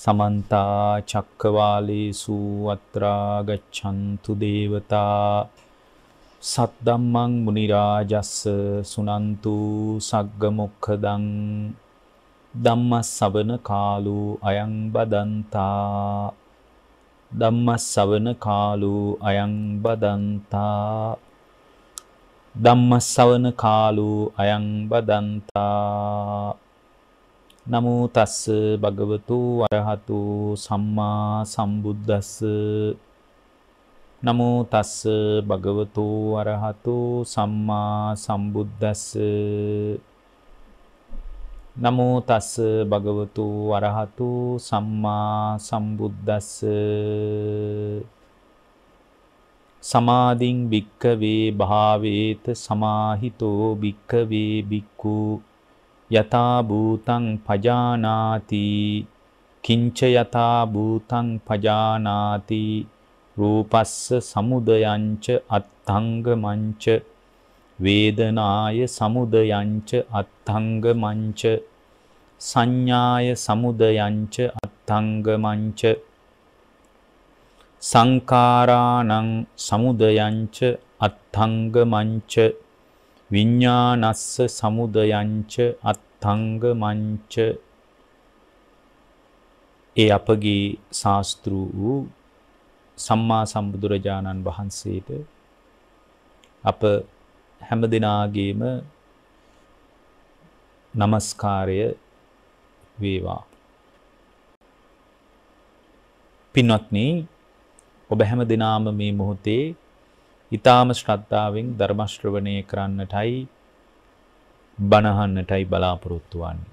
සමන්තා චක්කවාලේසු අත්‍රා ගච්ඡන්තු දේවතා සද්දම්මං මුනි රාජස්ස සුනන්තු සග්ග මොක්ඛදං ධම්මස්සවන කාලෝ අයං බදන්තා ධම්මස්සවන කාලෝ අයං බදන්තා ධම්මස්සවන කාලෝ අයං බදන්තා නමෝ තස්ස භගවතු වරහතු සම්මා සම්බුද්දස්ස නමෝ තස්ස භගවතු වරහතු සම්මා සම්බුද්දස්ස නමෝ තස්ස භගවතු වරහතු සම්මා සම්බුද්දස්ස සමාධින් භික්කවේ භාවේත සමාහිතෝ භික්කවේ භික්ඛූ යතා භූතං පජානාති කිංච යතා භූතං පජානාති රූපස්ස සමුදයංච අත්ථංගමංච වේදනාය සමුදයංච අත්ථංගමංච සංඥාය සමුදයංච අත්ථංගමංච සංකාරාණං සමුදයංච අත්ථංගමංච විඤ්ඤාණස්ස සමුදයංච අත් තංගමංච ඒ අපගේ ශාස්තෘ වූ සම්මා සම්බුදුරජාණන් වහන්සේට අප හැම දෙනාගේම নমස්කාරය වේවා පින්වත්නි ඔබ හැම දිනාම මේ මොහොතේ ඊ타ම ශ්‍රද්ධාවෙන් ධර්ම ශ්‍රවණය කරන්නටයි බණහන්නටයි බලාපොරොත්තු වන්නේ.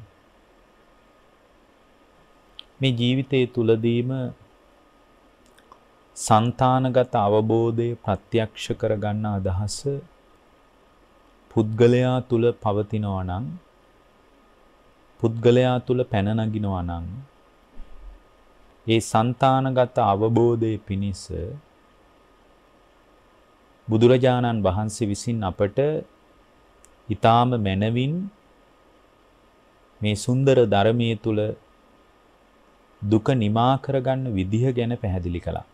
මේ ජීවිතයේ තුලදීම సంతානගත අවබෝධය ප්‍රත්‍යක්ෂ කරගන්න අදහස පුද්ගලයා තුල පවතිනවා නම් පුද්ගලයා තුල පැන නගිනවා නම් ඒ సంతානගත අවබෝධයේ පිනිස බුදුරජාණන් වහන්සේ විසින් අපට ඊ타ම මනවින් මේ සුන්දර ධර්මයේ තුල දුක නිමා කරගන්න විදිහ ගැන පැහැදිලි කළා.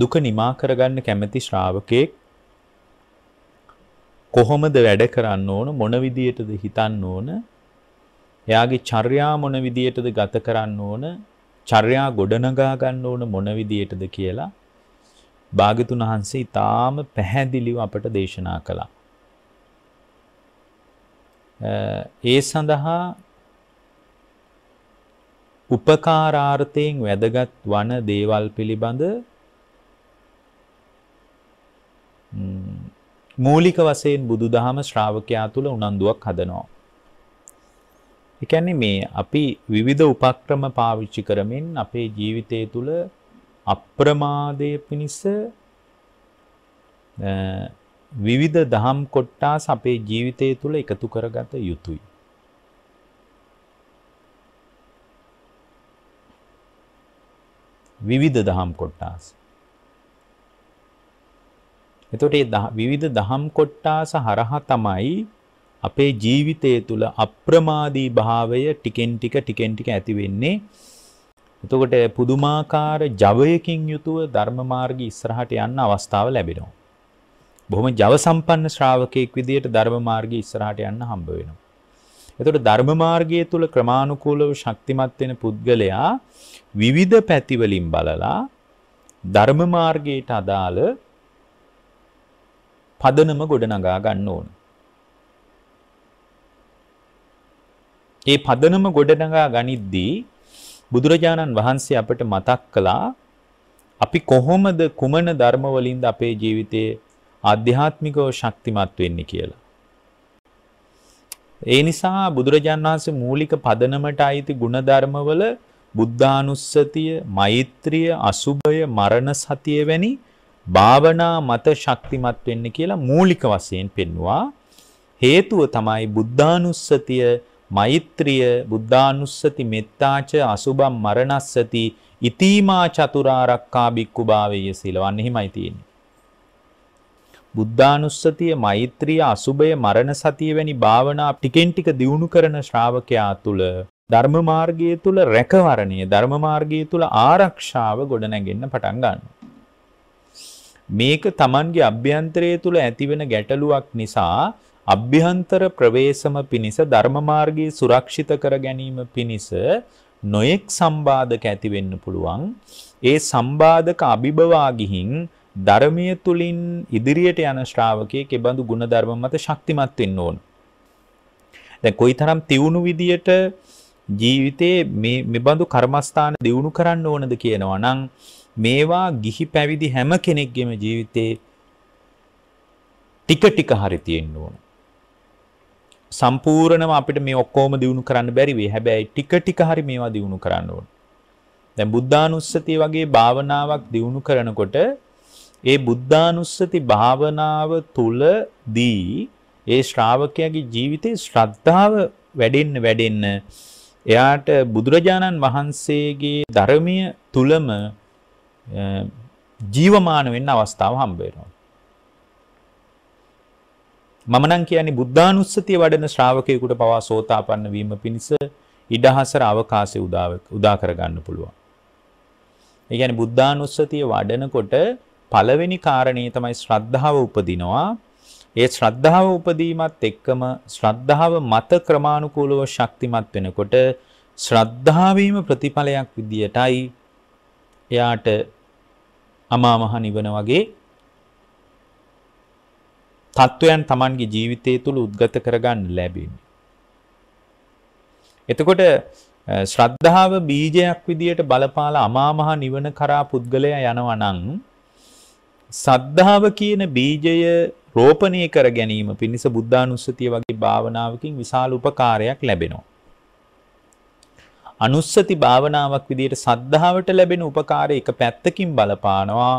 දුක නිමා කරගන්න කැමැති ශ්‍රාවකෙක් කොහොමද වැඩ කරන්න ඕන මොන විදියටද හිතන්න ඕන එයාගේ චර්යා මොන විදියටද ගත කරන්න ඕන චර්යා ගොඩනගා ගන්න ඕන මොන විදියටද කියලා භාගතුන් වහන්සේ ඊටාම පැහැදිලිව අපට දේශනා කළා. ඒ සඳහා උපකාරාර්ථයෙන් වැදගත් වන දේවල් පිළිබඳ මූලික වශයෙන් බුදුදහම ශ්‍රාවකයා තුළ උනන්දුවක් හදනවා. ඒ කියන්නේ මේ අපි විවිධ උපක්‍රම පාවිච්චි කරමින් අපේ ජීවිතය තුළ අප්‍රමාදය පිණිස විවිධ දහම් කොට්ටාස් අපේ ජීවිතය තුළ එකතු කරගත යුතුයි. විවිධ දහම් කොට්ටාස්. එතකොට මේ විවිධ දහම් කොට්ටාස හරහා තමයි අපේ ජීවිතය තුළ අප්‍රමාදී භාවය ටිකෙන් ටික ටිකෙන් ටික ඇති වෙන්නේ. එතකොට පුදුමාකාර ජවයකින් යුතුව ධර්ම මාර්ගයේ ඉස්සරහට යන්න අවස්ථාව ලැබෙනවා. බොහොම ජව සම්පන්න ශ්‍රාවකෙක් විදියට ධර්ම මාර්ගයේ ඉස්සරහට යන්න හම්බ වෙනවා. එතකොට ධර්ම මාර්ගයේ තුල ක්‍රමානුකූලව ශක්තිමත් වෙන පුද්ගලයා විවිධ පැතිවලින් බලලා ධර්ම මාර්ගයට අදාළ පදනම ගොඩනගා ගන්න ඕන. ඒ පදනම ගොඩනගා ගනිද්දී බුදුරජාණන් වහන්සේ අපට මතක් කළා අපි කොහොමද කුමන ධර්මවලින්ද අපේ ජීවිතයේ ආධ්‍යාත්මිකව ශක්තිමත් වෙන්නේ කියලා. ඒ නිසා බුදුරජාණන් වහන්සේ මූලික පදනමට අයිති ಗುಣධර්මවල බුද්ධානුස්සතිය, මෛත්‍රිය, අසුභය, මරණ සතිය වැනි භාවනා මත ශක්තිමත් වෙන්න කියලා මූලික වශයෙන් පෙන්වුවා. හේතුව තමයි බුද්ධානුස්සතිය මෛත්‍රිය බුද්ධානුස්සති මෙත්තාච අසුබම් මරණස්සති ඉතීමා චතුරාරක්කා බික්කු භාවය සීලවන් එහෙමයි තියෙන්නේ. බුද්ධානුස්සතිය මෛත්‍රිය අසුභය මරණ සතිය වැනි භාවනා ටිකෙන් ටික දියුණු කරන ශ්‍රාවකයා තුළ ධර්ම මාර්ගයේ තුල රැකවරණය ධර්ම මාර්ගයේ තුල ආරක්ෂාව ගොඩනැගෙන්න පටන් ගන්නවා. මේක Tamanගේ අභ්‍යන්තරයේ තුල ඇතිවෙන ගැටලුවක් නිසා අභ්‍යන්තර ප්‍රවේශම පිණිස ධර්ම මාර්ගයේ සුරක්ෂිත කර ගැනීම පිණිස නොයෙක් සම්බාධක ඇති වෙන්න පුළුවන්. ඒ සම්බාධක අභිබවා ගිහින් ධර්මයේ තුලින් ඉදිරියට යන ශ්‍රාවකයෙක් ඒබඳු ಗುಣධර්ම මත ශක්තිමත් වෙන්න ඕන. දැන් කොයිතරම් තියුණු විදියට ජීවිතේ මේ මෙබඳු කර්මස්ථාන දියුණු කරන්න ඕනද කියනවා නම් මේවා ගිහි පැවිදි හැම කෙනෙක්ගේම ජීවිතේ ටික ටික හරි තියෙන්න ඕන. සම්පූර්ණව අපිට මේ ඔක්කොම දිනු කරන්න බැරි වෙයි. හැබැයි ටික ටික හරි මේවා දිනු කරන්න ඕන. දැන් බුද්ධානුස්සතිය වගේ භාවනාවක් දිනු කරනකොට ඒ බුද්ධානුස්සති භාවනාව තුලදී ඒ ශ්‍රාවකයාගේ ජීවිතේ ශ්‍රද්ධාව වැඩෙන්න වැඩෙන්න එයාට බුදුරජාණන් වහන්සේගේ ධර්මීය තුලම ජීවමාන වෙන්න අවස්ථාව හම්බ වෙනවා. මම නම් කියන්නේ බුද්ධානුස්සතිය වඩන ශ්‍රාවකයෙකුට පවා සෝතාපන්න වීම පිණිස ඉඩහසර අවකාශය උදා කරගන්න පුළුවන්. ඒ කියන්නේ බුද්ධානුස්සතිය වඩනකොට පළවෙනි කාරණේ තමයි ශ්‍රද්ධාව උපදිනවා. ඒ ශ්‍රද්ධාව උපදීමත් එක්කම ශ්‍රද්ධාව මත ක්‍රමානුකූලව ශක්තිමත් වෙනකොට ශ්‍රද්ධාවීම ප්‍රතිඵලයක් විදියටයි එයාට අමාමහ නිවන වගේ තත්ත්වයන් Tamanගේ ජීවිතය තුළ උද්ගත කරගන්න ලැබෙන්නේ. එතකොට ශ්‍රද්ධාව බීජයක් විදියට බලපාලා අමාමහ නිවන කරා පුද්ගලයා යනවා නම් සද්ධාව කියන බීජය රෝපණය කර ගැනීම පිණිස බුද්ධානුස්සතිය වගේ භාවනාවකින් විශාල උපකාරයක් ලැබෙනවා. අනුස්සති භාවනාවක් විදියට සද්ධාවට ලැබෙන උපකාරය එක පැත්තකින් බලපානවා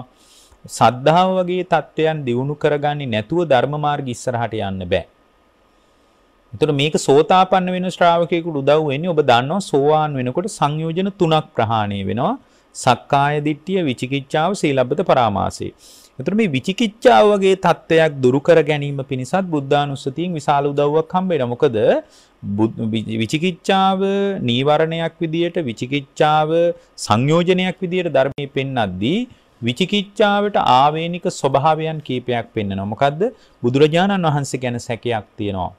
සද්ධාව වගේ தත්වයන් දියුණු කරගන්නේ නැතුව ධර්ම මාර්ගය ඉස්සරහට යන්න බෑ. එතකොට මේක සෝතාපන්න වෙන ශ්‍රාවකයෙකුට උදව් වෙන්නේ ඔබ දන්නවා සෝවාන් වෙනකොට සංයෝජන තුනක් ප්‍රහාණය වෙනවා සක්කාය දිට්ඨිය විචිකිච්ඡාව සීලබ්බත පරාමාසය. එතකොට මේ විචිකිච්ඡාව වගේ தත්වයක් දුරු කර ගැනීම පිණිසත් බුද්ධානුස්සතියෙන් විශාල උදව්වක් හම්බ වෙනවා. මොකද විචිකිච්ඡාව නීවරණයක් විදියට විචිකිච්ඡාව සංයෝජනයක් විදියට ධර්මයේ පෙන්වද්දී විචිකිච්ඡාවට ආවේනික ස්වභාවයන් කීපයක් පෙන්වනවා. මොකද්ද? බුදුරජාණන් වහන්සේ ගැන සැකයක් තියෙනවා.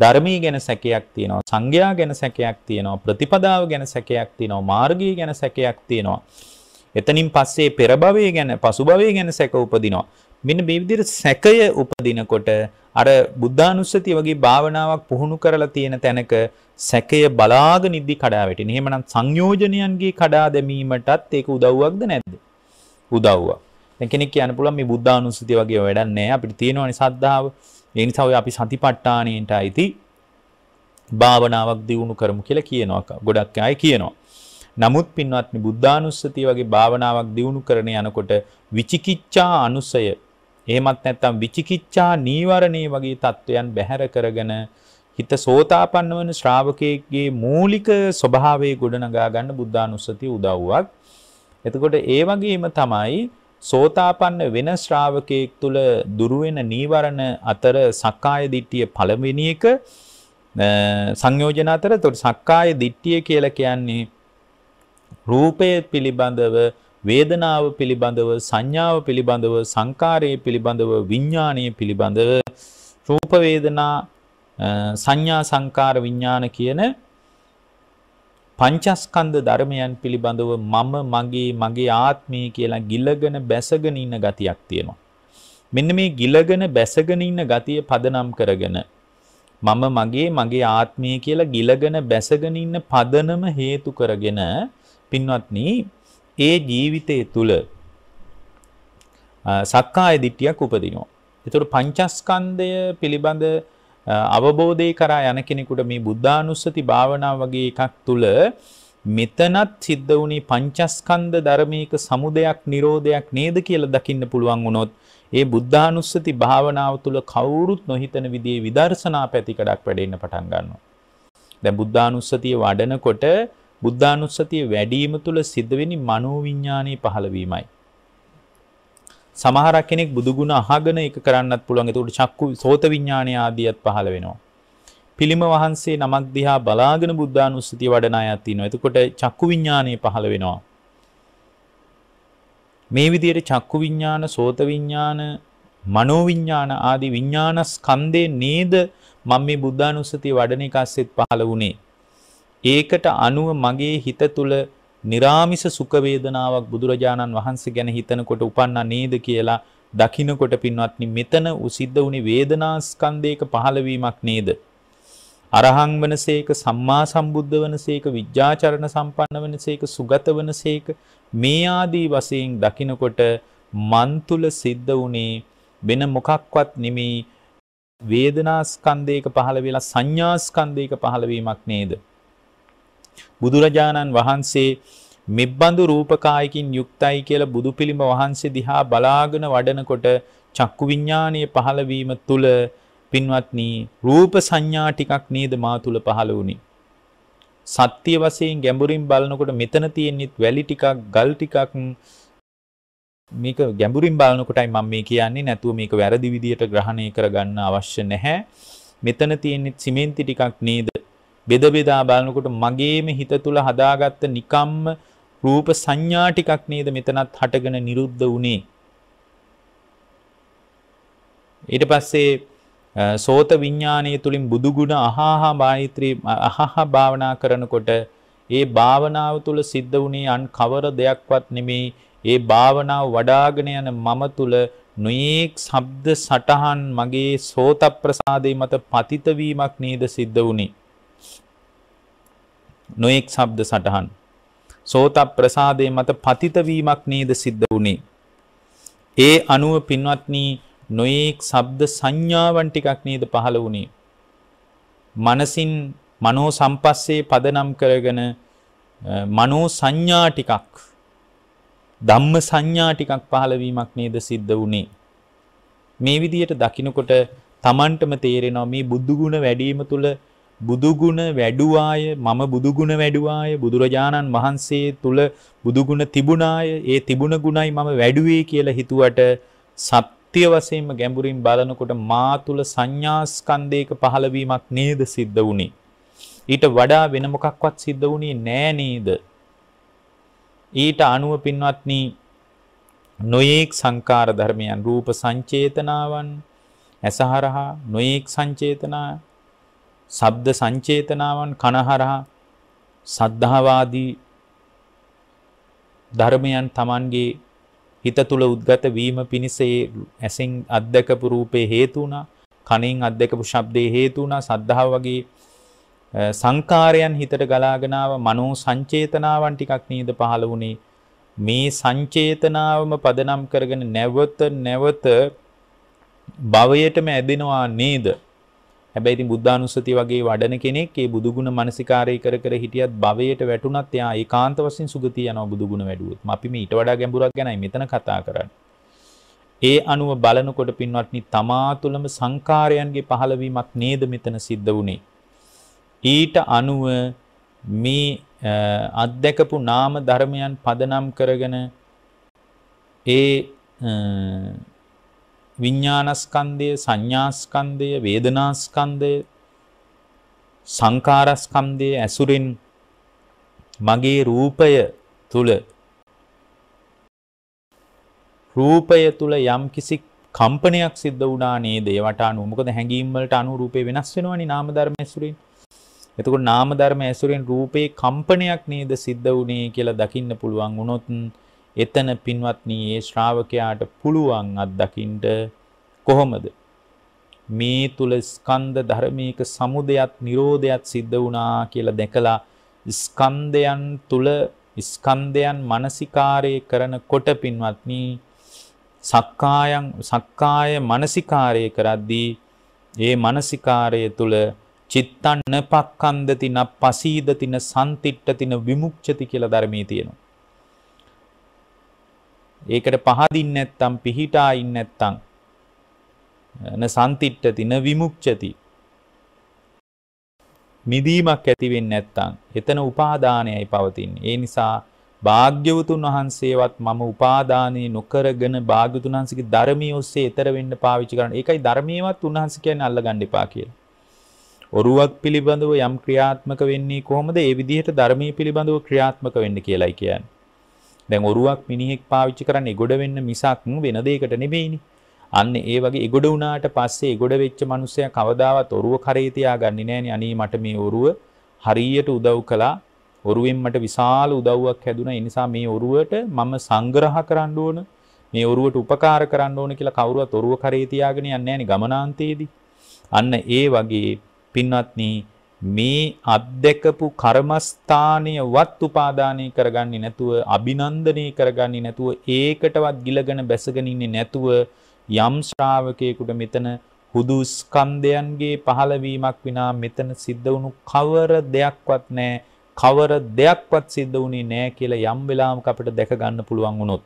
ධර්මී ගැන සැකයක් තියෙනවා. සංඝයා ගැන සැකයක් තියෙනවා. ප්‍රතිපදාව ගැන සැකයක් තියෙනවා. මාර්ගය ගැන සැකයක් තියෙනවා. එතනින් පස්සේ පෙර භවයේ ගැන, පසු භවයේ ගැන සැක උපදිනවා. මෙන්න මේ විදිහට සැකය උපදිනකොට අර බුද්ධානුස්සතිය වගේ භාවනාවක් පුහුණු කරලා තියෙන තැනක සැකය බලාගෙන ඉද්දි කඩා වැටෙන. එහෙමනම් සංයෝජනයන්ගේ කඩා දැමීමටත් ඒක උදව්වක්ද නැද්ද? උදව්වක්. දැන් කෙනෙක් කියන්න පුළුවන් මේ බුද්ධානුස්සතිය වගේ වැඩක් නැහැ. අපිට තියෙනවනේ සද්ධාව. ඒ නිසා ඔය අපි සතිපට්ඨානෙන්ට අයිති භාවනාවක් දියුණු කරමු කියලා කියනවා. ගොඩක් අය කියනවා. නමුත් පින්වත්නි බුද්ධානුස්සතිය වගේ භාවනාවක් දියුණු කරන යනකොට විචිකිච්ඡා අනුසය එහෙමත් නැත්නම් විචිකිච්ඡා නීවරණේ වගේ தত্ত্বයන් බැහැර කරගෙන හිත සෝතාපන්න වන ශ්‍රාවකයෙක්ගේ මූලික ස්වභාවය ගොඩනගා ගන්න බුද්ධානුස්සතිය උදව්වක්. එතකොට ඒ වගේම තමයි සෝතාපන්න වෙන ශ්‍රාවකයෙක් තුල දුරු වෙන නීවරණ අතර සක්කාය දිට්ඨිය පළවෙනි එක සංයෝජන අතර එතකොට සක්කාය දිට්ඨිය කියලා කියන්නේ රූපය පිළිබඳව වේදනාව පිළිබඳව සංඥාව පිළිබඳව සංකාරයේ පිළිබඳව විඥානීය පිළිබඳව රූප වේදනා සංඥා සංකාර විඥාන කියන පංචස්කන්ධ ධර්මයන් පිළිබඳව මම මගේ මගේ ආත්මය කියලා ගිලගෙන බැසගෙන ඉන්න ගතියක් තියෙනවා. මෙන්න මේ ගිලගෙන බැසගෙන ඉන්න ගතිය පදනම් කරගෙන මම මගේ මගේ ආත්මය කියලා ගිලගෙන බැසගෙන ඉන්න පදනම හේතු කරගෙන පින්වත්නි ඒ ජීවිතය තුළ සක්කාය දිට්ටියක් උපදිනවා. එතුට පංචස්කන්දය පිළිබඳ අවබෝධය කරා යන කෙනෙකුට මේ බුද්ධානුස්සති භාවනාව වගේ එකක් තුළ මෙතනත් සිද්ධ වුණේ පංචස්කන්ද ධර්මයක සමුදයක් නිරෝධයක් නේද කියල දකින්න පුළුවන් වුණොත් ඒ බුද්ධානුස්සති භාවනාව තුළ කවුරුත් නොහිතන විදිේ විදර්ශනා පැතිකඩක් වැඩෙන්න පටන් ගන්නවා. දැ බුද්ධානුස්සතිය වඩනකොට බුද්ධානුස්සතිය වැඩිම තුල සිද්ධ වෙන්නේ මනෝවිඥානයේ පහළවීමයි. සමහර කෙනෙක් බුදු ගුණ අහගෙන ඒක කරන්නත් පුළුවන්. ඒකට චක්කු සෝත විඥානය ආදියත් පහළ වෙනවා. පිළිම වහන්සේ නමක් දිහා බලාගෙන බුද්ධානුස්සතිය වඩන අයත් ඉන්නවා. එතකොට චක්කු විඥානය පහළ වෙනවා. මේ විදිහට චක්කු විඥාන, සෝත විඥාන, මනෝ විඥාන ආදී විඥානස්කන්ධේ නේද මම මේ බුද්ධානුස්සතිය වඩන එක ඇස්සෙත් පහළ වුණේ. ඒකට අනුව මගේ හිත තුළ निराமிස සුඛ වේදනාවක් බුදුරජාණන් වහන්සේ ගැන හිතනකොට උපන්නා නේද කියලා දකින්නකොට පින්වත්නි මෙතන උසිද්ධ වුණේ වේදනා ස්කන්ධයක පහළවීමක් නේද? අරහං වනසේක සම්මා සම්බුද්ධ වනසේක විජ්ජාචරණ සම්පන්න වනසේක සුගත වනසේක මේ ආදී වශයෙන් දකිනකොට මන් තුල සිද්ධ වුණේ වෙන මොකක්වත් නෙමේ වේදනා ස්කන්ධයක පහළ වෙලා සංඥා ස්කන්ධයක පහළ වීමක් නේද? බුදුරජාණන් වහන්සේ මෙබ්බඳු රූපකායකින් යුක්තයි කියලා බුදු පිළිම වහන්සේ දිහා බලාගෙන වඩනකොට චක්කු විඤ්ඥානය පහළවීම තුළ පින්වත්නී රූප සංඥා ටිකක් නේද මා තුළ පහළ වුණි. සත්‍යය වසයෙන් ගැඹුරින් බලනකොට මෙතන තියෙන්නෙත් වැලි ටිකක් ගල් ටිකක් මේක ගැඹුරින් බලනකොටයි මම මේ කියන්නේ නැතුව මේක වැරදි විදියට ග්‍රහණය කරගන්න අවශ්‍ය නැහැ. මෙතන තියෙන්නෙත් සිමෙන්ති ටිකක් නේද බෙද බෙදා බලනකොට මගේම හිත තුල හදාගත්ත නිකම්ම රූප සංඥා ටිකක් නේද මෙතනත් හටගෙන නිරුද්ධ වුනේ. ඊට පස්සේ සෝත විඥානයේ තුලින් බුදු ගුණ අහහා බාහිත්‍රි අහහා භාවනා කරනකොට ඒ භාවනාව තුල සිද්ධ වුණේ අන් කවර දෙයක්වත් නෙමේ ඒ භාවනාව වඩාගෙන යන මම තුල නොයේක් ශබ්ද සටහන් මගේ සෝත ප්‍රසාදේ මත පතිත වීමක් නේද සිද්ධ වුණේ නොයෙක් ශබ්ද සටහන්. සෝත ප්‍රසාදයේ මත පතිත වීමක් නේද සිද්ධ වුනේ. ඒ අනුව පින්වත්නි නොයෙක් ශබ්ද සංඥාවන් ටිකක් නේද පහළ වුනේ. මනසින් මනෝ සම්පස්සේ පදනම් කරගෙන මනෝ සංඥා ටිකක් ධම්ම සංඥා ටිකක් පහළ වීමක් නේද සිද්ධ වුනේ. මේ විදියට දකිනකොට Tamanටම තේරෙනවා මේ බුදු ගුණ වැඩිම තුල බුදුගුණ වැඩුවාය මම බුදුගුණ වැඩුවාය බුදුරජාණන් වහන්සේ තුල බුදුගුණ තිබුණාය ඒ තිබුණ ගුණයි මම වැඩුවේ කියලා හිතුවට සත්‍ය වශයෙන්ම ගැඹුරින් බලනකොට මා තුල සංඥාස්කන්ධයක පහළවීමක් නේද සිද්ධ වුනේ ඊට වඩා වෙන මොකක්වත් සිද්ධ වුණේ නෑ නේද ඊට අනුව පින්වත්නි නොයේක් සංකාර ධර්මයන් රූප සංචේතනාවන් ඇසහරහා නොයේක් සංචේතනා ශබ්ද සංචේතනාවන් කනහරහා සද්ධාවාදී ධර්මයන් Tamanගේ හිත තුල උද්ගත වීම පිණිස ඒ ඇසෙන් අද්දකපු රූපේ හේතු වුණා කනෙන් අද්දකපු ශබ්දේ හේතු වුණා සද්ධාව වගේ සංකාරයන් හිතට ගලාගෙන ආව මනෝ සංචේතනාවන් ටිකක් නේද පහළ වුණේ මේ සංචේතනාවම පදනම් කරගෙන නැවත නැවත භවයටම ඇදෙනවා නේද හැබැයි ඉතින් බුද්ධානුස්සතිය වගේ වඩන කෙනෙක් ඒ බුදුගුණ මානසිකාරය කර කර හිටියත් භවයට වැටුණත් එයා ඒකාන්ත වශයෙන් සුගතිය යනවා බුදුගුණ වැඩුවොත්. අපි මේ ඊට වඩා ගැඹුරක් ගැනයි මෙතන කතා කරන්නේ. ඒ අනුව බලනකොට පින්වත්නි තමා තුළම සංකාරයන්ගේ පහළවීමක් නේද මෙතන සිද්ධ වුනේ. ඊට අනුව මේ අත්දැකපු නාම ධර්මයන් පදනම් කරගෙන ඒ විඤ්ඤාණස්කන්ධය, සංඥාස්කන්ධය, වේදනාස්කන්ධය, සංකාරස්කන්ධය ඇසුරින් මගේ රූපය තුල රූපය තුල යම්කිසි කම්පනයක් සිද්ධ වුණා නේද? ඒවට අනුව මොකද හැඟීම් වලට අනුව රූපේ වෙනස් වෙනවනේ නාම ධර්ම ඇසුරින්. එතකොට නාම ධර්ම ඇසුරින් රූපේ කම්පනයක් නේද සිද්ධ වුණේ කියලා දකින්න පුළුවන් වුණොත් එතන පින්වත්නි ඒ ශ්‍රාවකයාට පුළුවන් අත්දකින්න කොහොමද? මේ තුල ස්කන්ධ ධර්මයක සමුදයත් නිරෝධයත් සිද්ධ වුණා කියලා දැකලා ස්කන්ධයන් තුල ස්කන්ධයන් මානසිකාරය කරනකොට පින්වත්නි සක්කායං සක්කාය මානසිකාරය කරද්දී ඒ මානසිකාරය තුල චිත්තන්න පක්ඛන්දති නප්පසීදතින සම්තිට්ඨතින විමුක්ඛති කියලා ධර්මයේ තියෙනවා ඒකට පහදින් නැත්තම් පිහිටා ඉන්න නැත්තම් න සම්තිට්ඨති න විමුක්ඛති මිදීමක් ඇති වෙන්නේ නැත්තම් එතන උපාදානයයි පවතින්නේ. ඒ නිසා භාග්‍යවතුන් වහන්සේවත් මම උපාදානේ නොකරගෙන භාග්‍යවතුන් වහන්සේගේ ධර්මිය ඔස්සේ ඊතර වෙන්න පාවිච්චි කරන. ඒකයි ධර්මියවත් උන්වහන්සේ කියන්නේ අල්ලගන්න එපා කියලා. ඔරුවක් පිළිබඳව යම් ක්‍රියාත්මක වෙන්නේ කොහොමද? ඒ විදිහට ධර්මීය පිළිබඳව ක්‍රියාත්මක වෙන්න කියලයි කියන්නේ. දැන් ඔරුවක් මිනිහෙක් පාවිච්චි කරන්නේ ගොඩ වෙන්න මිසක් වෙන දෙයකට නෙවෙයිනේ. අන්න ඒ වගේ එගොඩ වුණාට පස්සේ එගොඩ වෙච්ච මනුස්සයා කවදාවත් ඔරුව කරේ තියාගන්නේ නැහනේ. අනේ මට මේ ඔරුව හරියට උදව් කළා. ඔරුවෙන් මට විශාල උදව්වක් හැදුනා. ඒ නිසා මේ ඔරුවට මම සංග්‍රහ කරන්න ඕන. මේ ඔරුවට උපකාර කරන්න ඕන කියලා කවුරුවත් ඔරුව කරේ තියාගෙන යන්නේ නැහනේ ගමනාන්තයේදී. අන්න ඒ වගේ පින්වත්නි මේ අත්දකපු කර්මස්ථානයවත් උපාදානය කරගන්නේ නැතුව අභිනන්දනය කරගන්නේ නැතුව ඒකටවත් ගිලගෙන බැසගෙන ඉන්නේ නැතුව යම් ශ්‍රාවකයෙකුට මෙතන හුදු ස්කන්ධයන්ගේ පහළවීමක් විනා මෙතන සිද්ධ වුණු කවර දෙයක්වත් නැහැ කවර දෙයක්වත් සිද්ධ වුණේ නැහැ කියලා යම් වෙලාවක අපිට දැක ගන්න පුළුවන් වුණොත්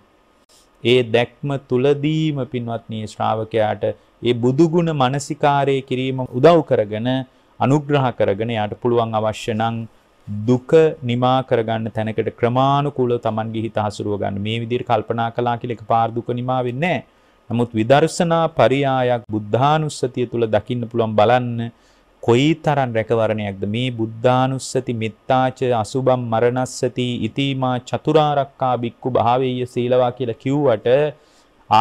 ඒ දැක්ම තුලදීම පින්වත්නි ශ්‍රාවකයාට ඒ බුදුගුණ මානසිකාරය කිරීම උදව් කරගෙන අනුග්‍රහ කරගෙන යාට පුළුවන් අවශ්‍ය නම් දුක නිමා කරගන්න තැනකට ක්‍රමානුකූලව Tamange හිත හසුරුව ගන්න. මේ විදිහට කල්පනා කළා කියලා එකපාර දුක නිමා වෙන්නේ නැහැ. නමුත් විදර්ශනා පරියායක් බුද්ධානුස්සතිය තුල දකින්න පුළුවන් බලන්න කොයි තරම් රැකවරණයක්ද මේ බුද්ධානුස්සති මෙත්තාච අසුබම් මරණස්සති ඉතිමා චතුරාරක්කා බික්කු භාවේය සීලවා කියලා කිව්වට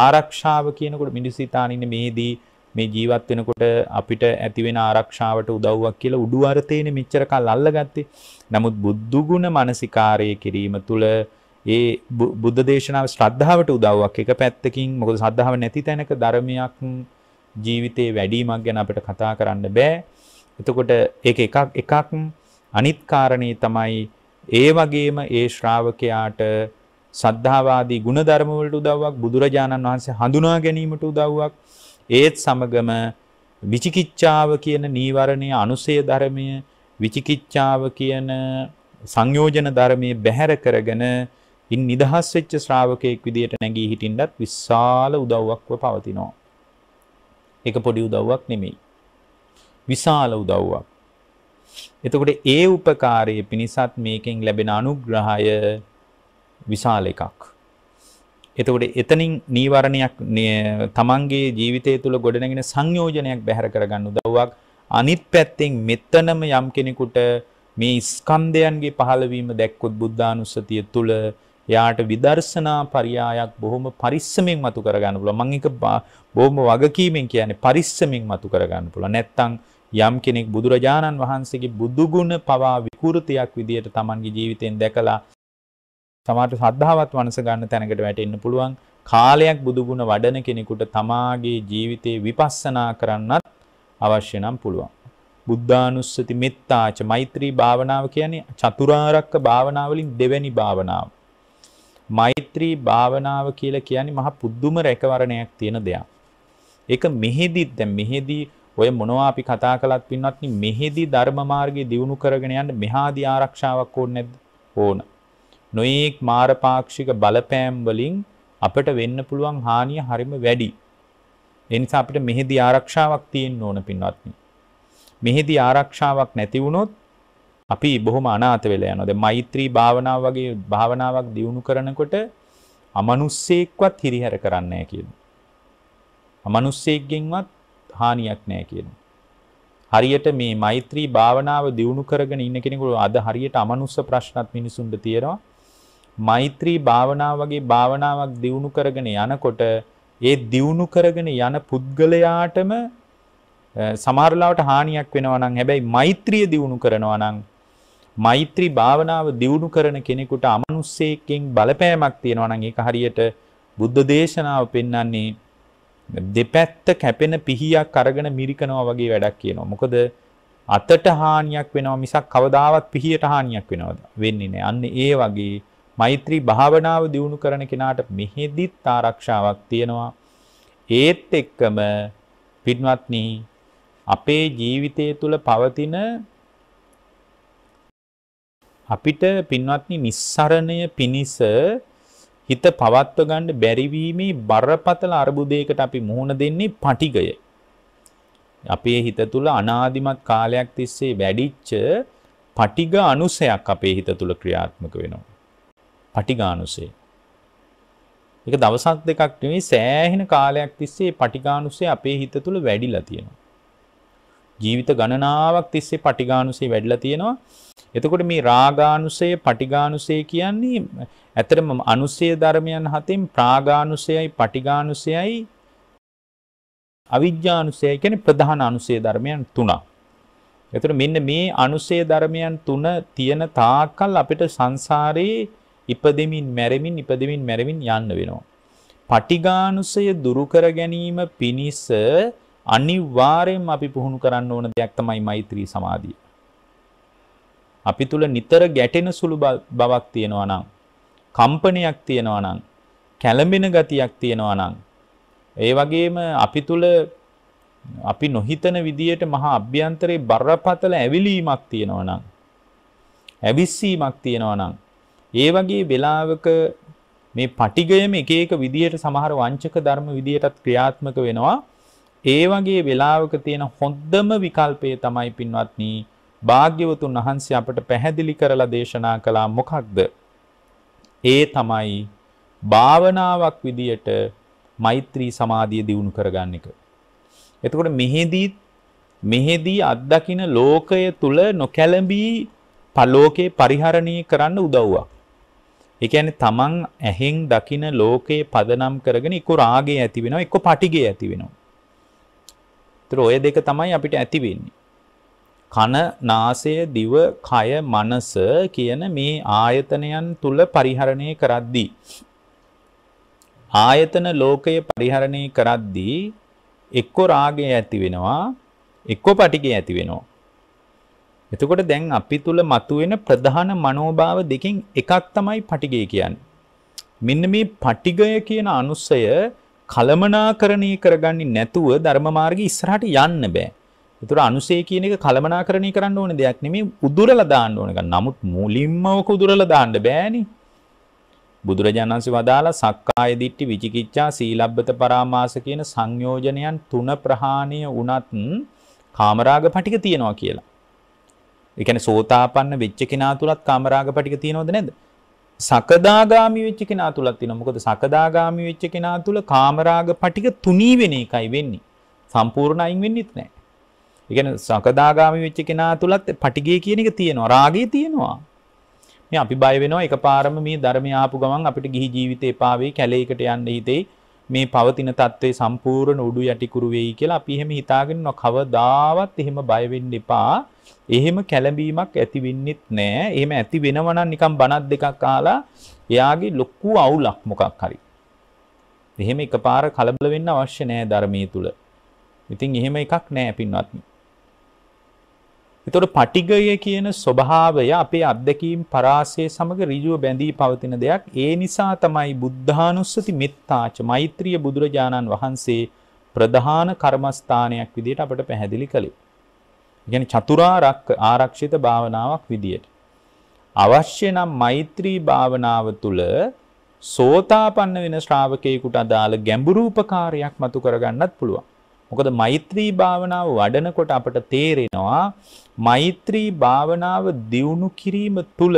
ආරක්ෂාව කියනකොට මිනිසිතානින්නේ මේදී මේ ජීවත් වෙනකොට අපිට ඇති වෙන ආරක්ෂාවට උදව්වක් කියලා උඩු අර්ථයෙන් මෙච්චර කල් අල්ලගත්තේ. නමුත් බුද්ධ ගුණ මානසිකාරය කිරීම තුළ ඒ බුද්ධ දේශනාව ශ්‍රද්ධාවට උදව්වක් එක පැත්තකින් මොකද ශ්‍රද්ධාව නැති තැනක ධර්මයක් ජීවිතේ වැඩිමක් ගැන අපිට කතා කරන්න බෑ. එතකොට ඒක එකක් එකක් අනිත් කාරණේ තමයි ඒ වගේම ඒ ශ්‍රාවකයාට සද්ධාවාදී ගුණධර්ම වලට උදව්වක් බුදුරජාණන් වහන්සේ හඳුනා ගැනීමට උදව්වක් ඒත් සමගම විචිකිච්ඡාව කියන නීවරණයේ අනුසය ධර්මය විචිකිච්ඡාව කියන සංයෝජන ධර්මයේ බැහැර කරගෙන ඉන් නිදහස් වෙච්ච ශ්‍රාවකයෙක් විදියට නැගී හිටින්නත් විශාල උදව්වක්ව පවතිනවා. ඒක පොඩි උදව්වක් නෙමෙයි. විශාල උදව්වක්. එතකොට ඒ උපකාරයේ පිණිසත් මේකෙන් ලැබෙන අනුග්‍රහය විශාල එකක්. එතකොට එතනින් නීවරණයක් තමන්ගේ ජීවිතය තුළ ගොඩනගෙන සංයෝජනයක් බැහැර කරගන්න උදව්වක් අනිත් පැත්තෙන් මෙතනම යම් කෙනෙකුට මේ ස්කන්ධයන්ගේ පහළවීම දැක්කොත් බුද්ධානුස්සතිය තුළ එයාට විදර්ශනා පරියායක් බොහොම පරිස්සමෙන් මතු කරගන්න පුළුවන්. මම එක බොහොම වගකීමෙන් කියන්නේ පරිස්සමෙන් මතු කරගන්න පුළුවන්. නැත්තම් යම් කෙනෙක් බුදුරජාණන් වහන්සේගේ බුදුගුණ පවා විකෘතියක් විදියට Tamanගේ ජීවිතෙන් දැකලා සමහරට ශ්‍රද්ධාවත් මනස ගන්න තැනකට වැටෙන්න පුළුවන්. කාලයක් බුදුගුණ වඩන කෙනෙකුට තමාගේ ජීවිතේ විපස්සනා කරන්නත් අවශ්‍ය නම් පුළුවන්. බුද්ධානුස්සති මෙත්තාච මෛත්‍රී භාවනාව කියන්නේ චතුරාර්යක භාවනාව වලින් දෙවැනි භාවනාව. මෛත්‍රී භාවනාව කියලා කියන්නේ මහ පුදුම රැකවරණයක් තියෙන දෙයක්. ඒක මෙහෙදි දැන් මෙහෙදි ඔය මොනවා අපි කතා කළත් පින්වත්නි මෙහෙදි ධර්ම මාර්ගයේ දියුණු කරගෙන යන්න මෙහාදී ආරක්ෂාවක් ඕනේ නැද්ද? ඕන. නොයේක් මාරපාක්ෂික බලපෑම් වලින් අපට වෙන්න පුළුවන් හානිය හරිම වැඩි. ඒ නිසා අපිට මෙහෙදී ආරක්ෂාවක් තියෙන්න ඕන පින්වත්නි. මෙහෙදී ආරක්ෂාවක් නැති වුණොත් අපි බොහොම අනාථ වෙලා යනවා. දැන් මෛත්‍රී භාවනාව වගේ භාවනාවක් දියුණු කරනකොට අමනුස්සයෙක්වත් හිරිහැර කරන්නේ නැහැ කියනවා. අමනුස්සයෙක්ගෙන්වත් හානියක් නැහැ කියනවා. හරියට මේ මෛත්‍රී භාවනාව දියුණු කරගෙන ඉන්න කෙනෙකුට අද හරියට අමනුස්ස ප්‍රශ්නත් මිනිසුන්ට තියෙනවා. මෛත්‍රී භාවනාව වගේ භාවනාවක් දියුණු කරගෙන යනකොට ඒ දියුණු කරගෙන යන පුද්ගලයාටම සමහරලාවට හානියක් වෙනවා නම් හැබැයි මෛත්‍රිය දියුණු කරනවා නම් මෛත්‍රී භාවනාව දියුණු කරන කෙනෙකුට අමනුස්සයෙක්ගෙන් බලපෑමක් තියෙනවා නම් ඒක හරියට බුද්ධ දේශනාව පෙන්වන්නේ දෙපැත්ත කැපෙන පිහියක් අරගෙන මිරිකනවා වගේ වැඩක් කියනවා. මොකද අතට හානියක් වෙනවා මිසක් කවදාවත් පිහියට හානියක් වෙනවද වෙන්නේ නැහැ. අන්න ඒ වගේ මෛත්‍රී භාවනාව දියුණු කරන කෙනාට මෙහෙදිත් ආරක්ෂාවක් තියෙනවා. ඒත් එක්කම පින්වත්නි අපේ ජීවිතය තුළ පවතින අපිට පින්වත්නි නිස්සරණය පිනිස හිත පවත්ව ගන්න බැරි වීමේ බරපතල අර්බුදයකට අපි මුහුණ දෙන්නේ පටිගය. අපේ හිත තුල අනාදිමත් කාලයක් තිස්සේ වැඩිච්ච පටිග අනුසයක් අපේ හිත තුල ක්‍රියාත්මක වෙනවා. පටිගානුසය. ඒක දවසක් දෙකක් නෙවෙයි සෑහෙන කාලයක් තිස්සේ පටිගානුසය අපේ හිත තුළ වැඩිලා තියෙනවා. ජීවිත ගණනාවක් තිස්සේ පටිගානුසය වැඩිලා තියෙනවා. එතකොට මේ රාගානුසය පටිගානුසය කියන්නේ ඇතරම අනුසය ධර්මයන් හතෙන් ප්‍රාගානුසයයි පටිගානුසයයි අවිද්‍යානුසයයි කියන්නේ ප්‍රධාන අනුසය ධර්මයන් තුනක්. එතකොට මෙන්න මේ අනුසය ධර්මයන් තුන තියෙන තාක්කල් අපිට සංසාරේ ඉපදෙමින් මැරෙමින් ඉපදෙමින් මැරෙමින් යන්න වෙනවා. පටිගානුසය දුරු කර ගැනීම පිණිස අනිවාර්යෙන් අපි පුහුණු කරන්න ඕන දෙයක් තමයි මෛත්‍රී සමාධිය. අපි තුල නිතර ගැටෙන සුළු බවක් තියෙනවා නම්, කම්පනයක් තියෙනවා නම්, කැළඹෙන ගතියක් තියෙනවා නම්, ඒ වගේම අපි තුල අපි නොහිතන විදියට මහා අභ්‍යන්තරේ බරපතල ඇවිලීමක් තියෙනවා නම්, ඇවිස්සීමක් තියෙනවා නම්, ඒ වගේ වෙලාවක මේ පටිගයම එක එක විදියට සමහර වංචක ධර්ම විදියටත් ක්‍රියාත්මක වෙනවා. ඒ වගේ වෙලාවක තියෙන හොඳම විකල්පය තමයි පින්වත්නි භාග්‍යවතුන් වහන්සේ අපට පැහැදිලි කරලා දේශනා කළා මොකක්ද? ඒ තමයි භාවනාවක් විදියට මෛත්‍රී සමාධිය දියුණු කරගන්න එක. එතකොට මෙහිදී මෙහිදී අත්දකින ලෝකය තුල නොකැළඹී පලෝකේ පරිහරණය කරන්න උදව්වක්. ඒ කියන්නේ තමන් ඇහෙන් දකින ලෝකයේ පදනම් කරගෙන එක්ක රාගය ඇති වෙනවා එක්ක පටිගය ඇති වෙනවා. ඒතර ඔය දෙක තමයි අපිට ඇති වෙන්නේ. කන, නාසය, දිව, කය, මනස කියන මේ ආයතනයන් තුල පරිහරණය කරද්දී ආයතන ලෝකය පරිහරණය කරද්දී එක්ක රාගය ඇති වෙනවා එක්ක පටිගය ඇති වෙනවා. එතකොට දැන් අපි තුල මතුවෙන ප්‍රධාන මනෝභාව දෙකෙන් එකක් තමයි පටිගය කියන්නේ. මෙන්න මේ පටිගය කියන අනුස්සය කලමනාකරණය කරගන්නේ නැතුව ධර්ම මාර්ගයේ ඉස්සරහට යන්න බෑ. ඒතර අනුසය කියන එක කලමනාකරණය කරන්න ඕන දෙයක් නෙමෙයි උදුරලා දාන්න ඕන එක. නමුත් මුලින්ම ඔක උදුරලා දාන්න බෑනේ. බුදුරජාණන් වහන්සේ වදාලා සක්කාය දිට්ඨි විචිකිච්ඡා සීලබ්බත පරාමාස කියන සංයෝජනයන් තුන ප්‍රහාණය වුණත් කාමරාග පටික තියනවා කියලා. ඒ කියන්නේ සෝතාපන්න වෙච්ච කෙනා තුලත් කාමරාග පිටික තියෙනවද නැද්ද? සකදාගාමි වෙච්ච කෙනා තුලත් තියෙනවා. මොකද සකදාගාමි වෙච්ච කෙනා තුල කාමරාග පිටික තුනී වෙන එකයි වෙන්නේ. සම්පූර්ණ අයින් වෙන්නෙත් නැහැ. ඒ කියන්නේ සකදාගාමි වෙච්ච කෙනා තුලත් පිටිගය කියන එක තියෙනවා. රාගය තියෙනවා. මේ අපි බය වෙනවා එකපාරම මේ ධර්මය ආපු ගමන් අපිට ගිහි ජීවිතේ පාවේ කැලේකට යන්න හිතේ. මේ පවතින தત્ත්වය සම්පූර්ණ උඩු යටි කුරු වෙයි කියලා අපි එහෙම හිතාගෙන ඉන්නවා කවදාවත් එහෙම බය වෙන්න එපා එහෙම කැළඹීමක් ඇති වෙන්නෙත් නෑ. එහෙම ඇති වෙනවා නම් නිකන් බණක් දෙකක් කාලා එයාගේ ලොකු අවුලක් මොකක් හරි. එහෙම එකපාර කලබල වෙන්න අවශ්‍ය නෑ ධර්මයේ තුල. ඉතින් එහෙම එකක් නෑ පින්වත්නි. එතකොට පටිගය කියන ස්වභාවය අපේ අත්දැකීම් පරාසය සමග ඍජුව බැඳී පවතින දෙයක්. ඒ නිසා තමයි බුද්ධානුස්සති මෙත්තාච මෛත්‍රිය බුදුරජාණන් වහන්සේ ප්‍රධාන කර්මස්ථානයක් විදිහට අපට පැහැදිලි කළේ. කියන්නේ චතුරාර්ය ආරක්ෂිත භාවනාවක් විදියට. අවශ්‍ය නම් මෛත්‍රී භාවනාව තුළ සෝතාපන්න වෙන ශ්‍රාවකයෙකුට අදාළ ගැඹුරු උපකාරයක් මතු කරගන්නත් පුළුවන්. මොකද මෛත්‍රී භාවනාව වඩනකොට අපට තේරෙනවා මෛත්‍රී භාවනාව දියුණු කිරීම තුළ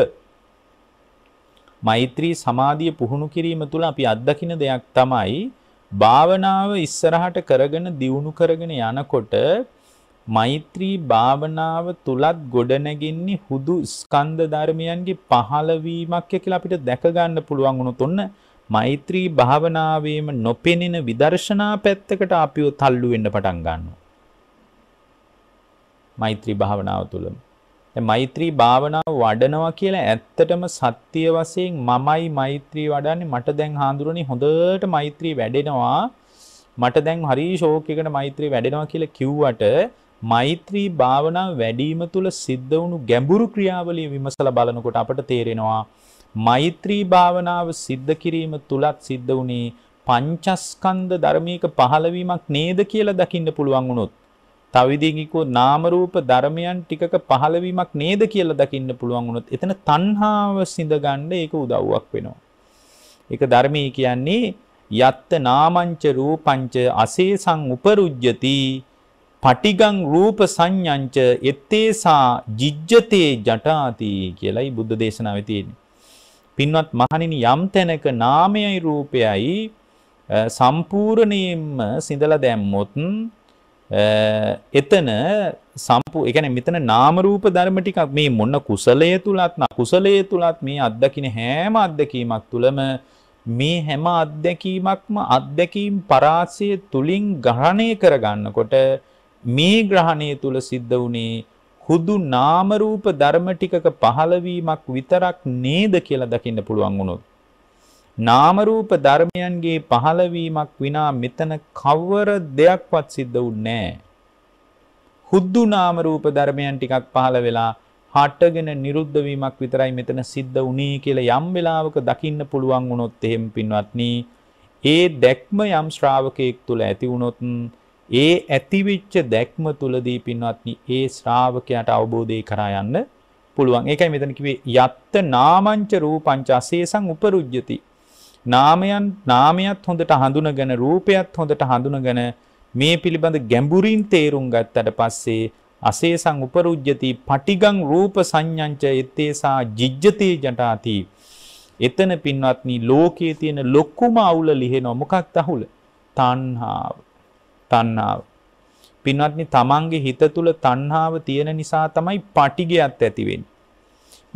මෛත්‍රී සමාධිය පුහුණු කිරීම තුළ අපි අත්දකින දෙයක් තමයි භාවනාව ඉස්සරහට කරගෙන දියුණු කරගෙන යනකොට මෛත්‍රී භාවනාව තුලත් ගොඩනැගෙන්නේ හුදු ස්කන්ධ ධර්මයන්ගේ පහළවීමක් කියලා අපිට දැක ගන්න පුළුවන් වුණොත් ඔන්න මෛත්‍රී භාවනාවේම නොපෙනෙන විදර්ශනා පැත්තකට අපිව තල්ලු වෙන්න පටන් ගන්නවා. මෛත්‍රී භාවනාව තුල. දැන් මෛත්‍රී භාවනාව වඩනවා කියලා ඇත්තටම සත්‍ය වශයෙන් මමයි මෛත්‍රී වඩන්නේ මට දැන් හාඳුරන්නේ හොඳට මෛත්‍රී වැඩෙනවා. මට දැන් හරි ෂෝක් එකට මෛත්‍රී වැඩෙනවා කියලා කිව්වට මෛත්‍රී භාවනා වැඩිම තුල සිද්ධ වුණු ගැඹුරු ක්‍රියාවලිය විමසලා බලනකොට අපට තේරෙනවා මෛත්‍රී භාවනාව සිද්ධ කිරීම තුලත් සිද්ධ වුණේ පංචස්කන්ධ ධර්මයක පහළවීමක් නේද කියලා දකින්න පුළුවන් වුණොත් තව විදිහකින් නාම රූප ධර්මයන් ටිකක පහළවීමක් නේද කියලා දකින්න පුළුවන් වුණොත් එතන තණ්හාව සිඳගන්න ඒක උදව්වක් වෙනවා. ඒක ධර්මයේ කියන්නේ යත්ත නාමංච රූපංච අසේසං උපරුජ්ජති පටිගං රූප සංඥංච එත්තේසා ජිජ්ජතේ ජටාති කියලයි බුද්ධ දේශනාවේ තියෙන්නේ. පින්වත් මහණෙනි යම් තැනක නාමයයි රූපයයි සම්පූර්ණයෙන්ම සිඳලා දැම්මොත් එතන සම්පූ ඒ කියන්නේ මෙතන නාම රූප ධර්ම ටිකක් මේ මොන කුසලයේ තුලත් නකුසලයේ තුලත් මේ අත්දකින්න හැම අත්දැකීමක් තුලම මේ හැම අත්දැකීමක්ම අත්දැකීම් පරාසය තුලින් ග්‍රහණය කරගන්නකොට මේ ග්‍රහණය තුල සිද්ධ වුණේ හුදු නාම රූප ධර්ම ටිකක පහළවීමක් විතරක් නේද කියලා දකින්න පුළුවන් වුණොත් නාම රූප ධර්මයන්ගේ පහළවීමක් විනා මෙතන කවර දෙයක්වත් සිද්ධ වෙන්නේ නැහැ. හුදු නාම රූප ධර්මයන් ටිකක් පහළ වෙලා හටගෙන නිරුද්ධ වීමක් විතරයි මෙතන සිද්ධ වුණේ කියලා යම් වෙලාවක දකින්න පුළුවන් වුණොත් එහෙම පින්වත්නි ඒ දැක්ම යම් ශ්‍රාවකයෙක් තුල ඇති වුණොත් ඒ ඇතිවිච්ච දැක්ම තුලදී පින්වත්නි ඒ ශ්‍රාවකයාට අවබෝධය කරා යන්න පුළුවන්. ඒකයි මෙතන කිව්වේ යත්ත නාමංච රූපංච අසේසං උපරුජ්ජති. නාමයන් නාමයත් හොඳට හඳුනගෙන රූපයත් හොඳට හඳුනගෙන මේ පිළිබඳ ගැඹුරින් තේරුම් ගත්තට පස්සේ අසේසං උපරුජ්ජති පටිගං රූප සංඥංච එත්තේසා ජිජ්ජතේ ජටාති. එතන පින්වත්නි ලෝකයේ තියෙන ලොකුම අවුල ලිහෙනව මොකක්ද අවුල? තණ්හාව. තණ්හාව. පින්වත්නි තමන්ගේ හිත තුල තණ්හාව තියෙන නිසා තමයි පටිගයත් ඇති වෙන්නේ.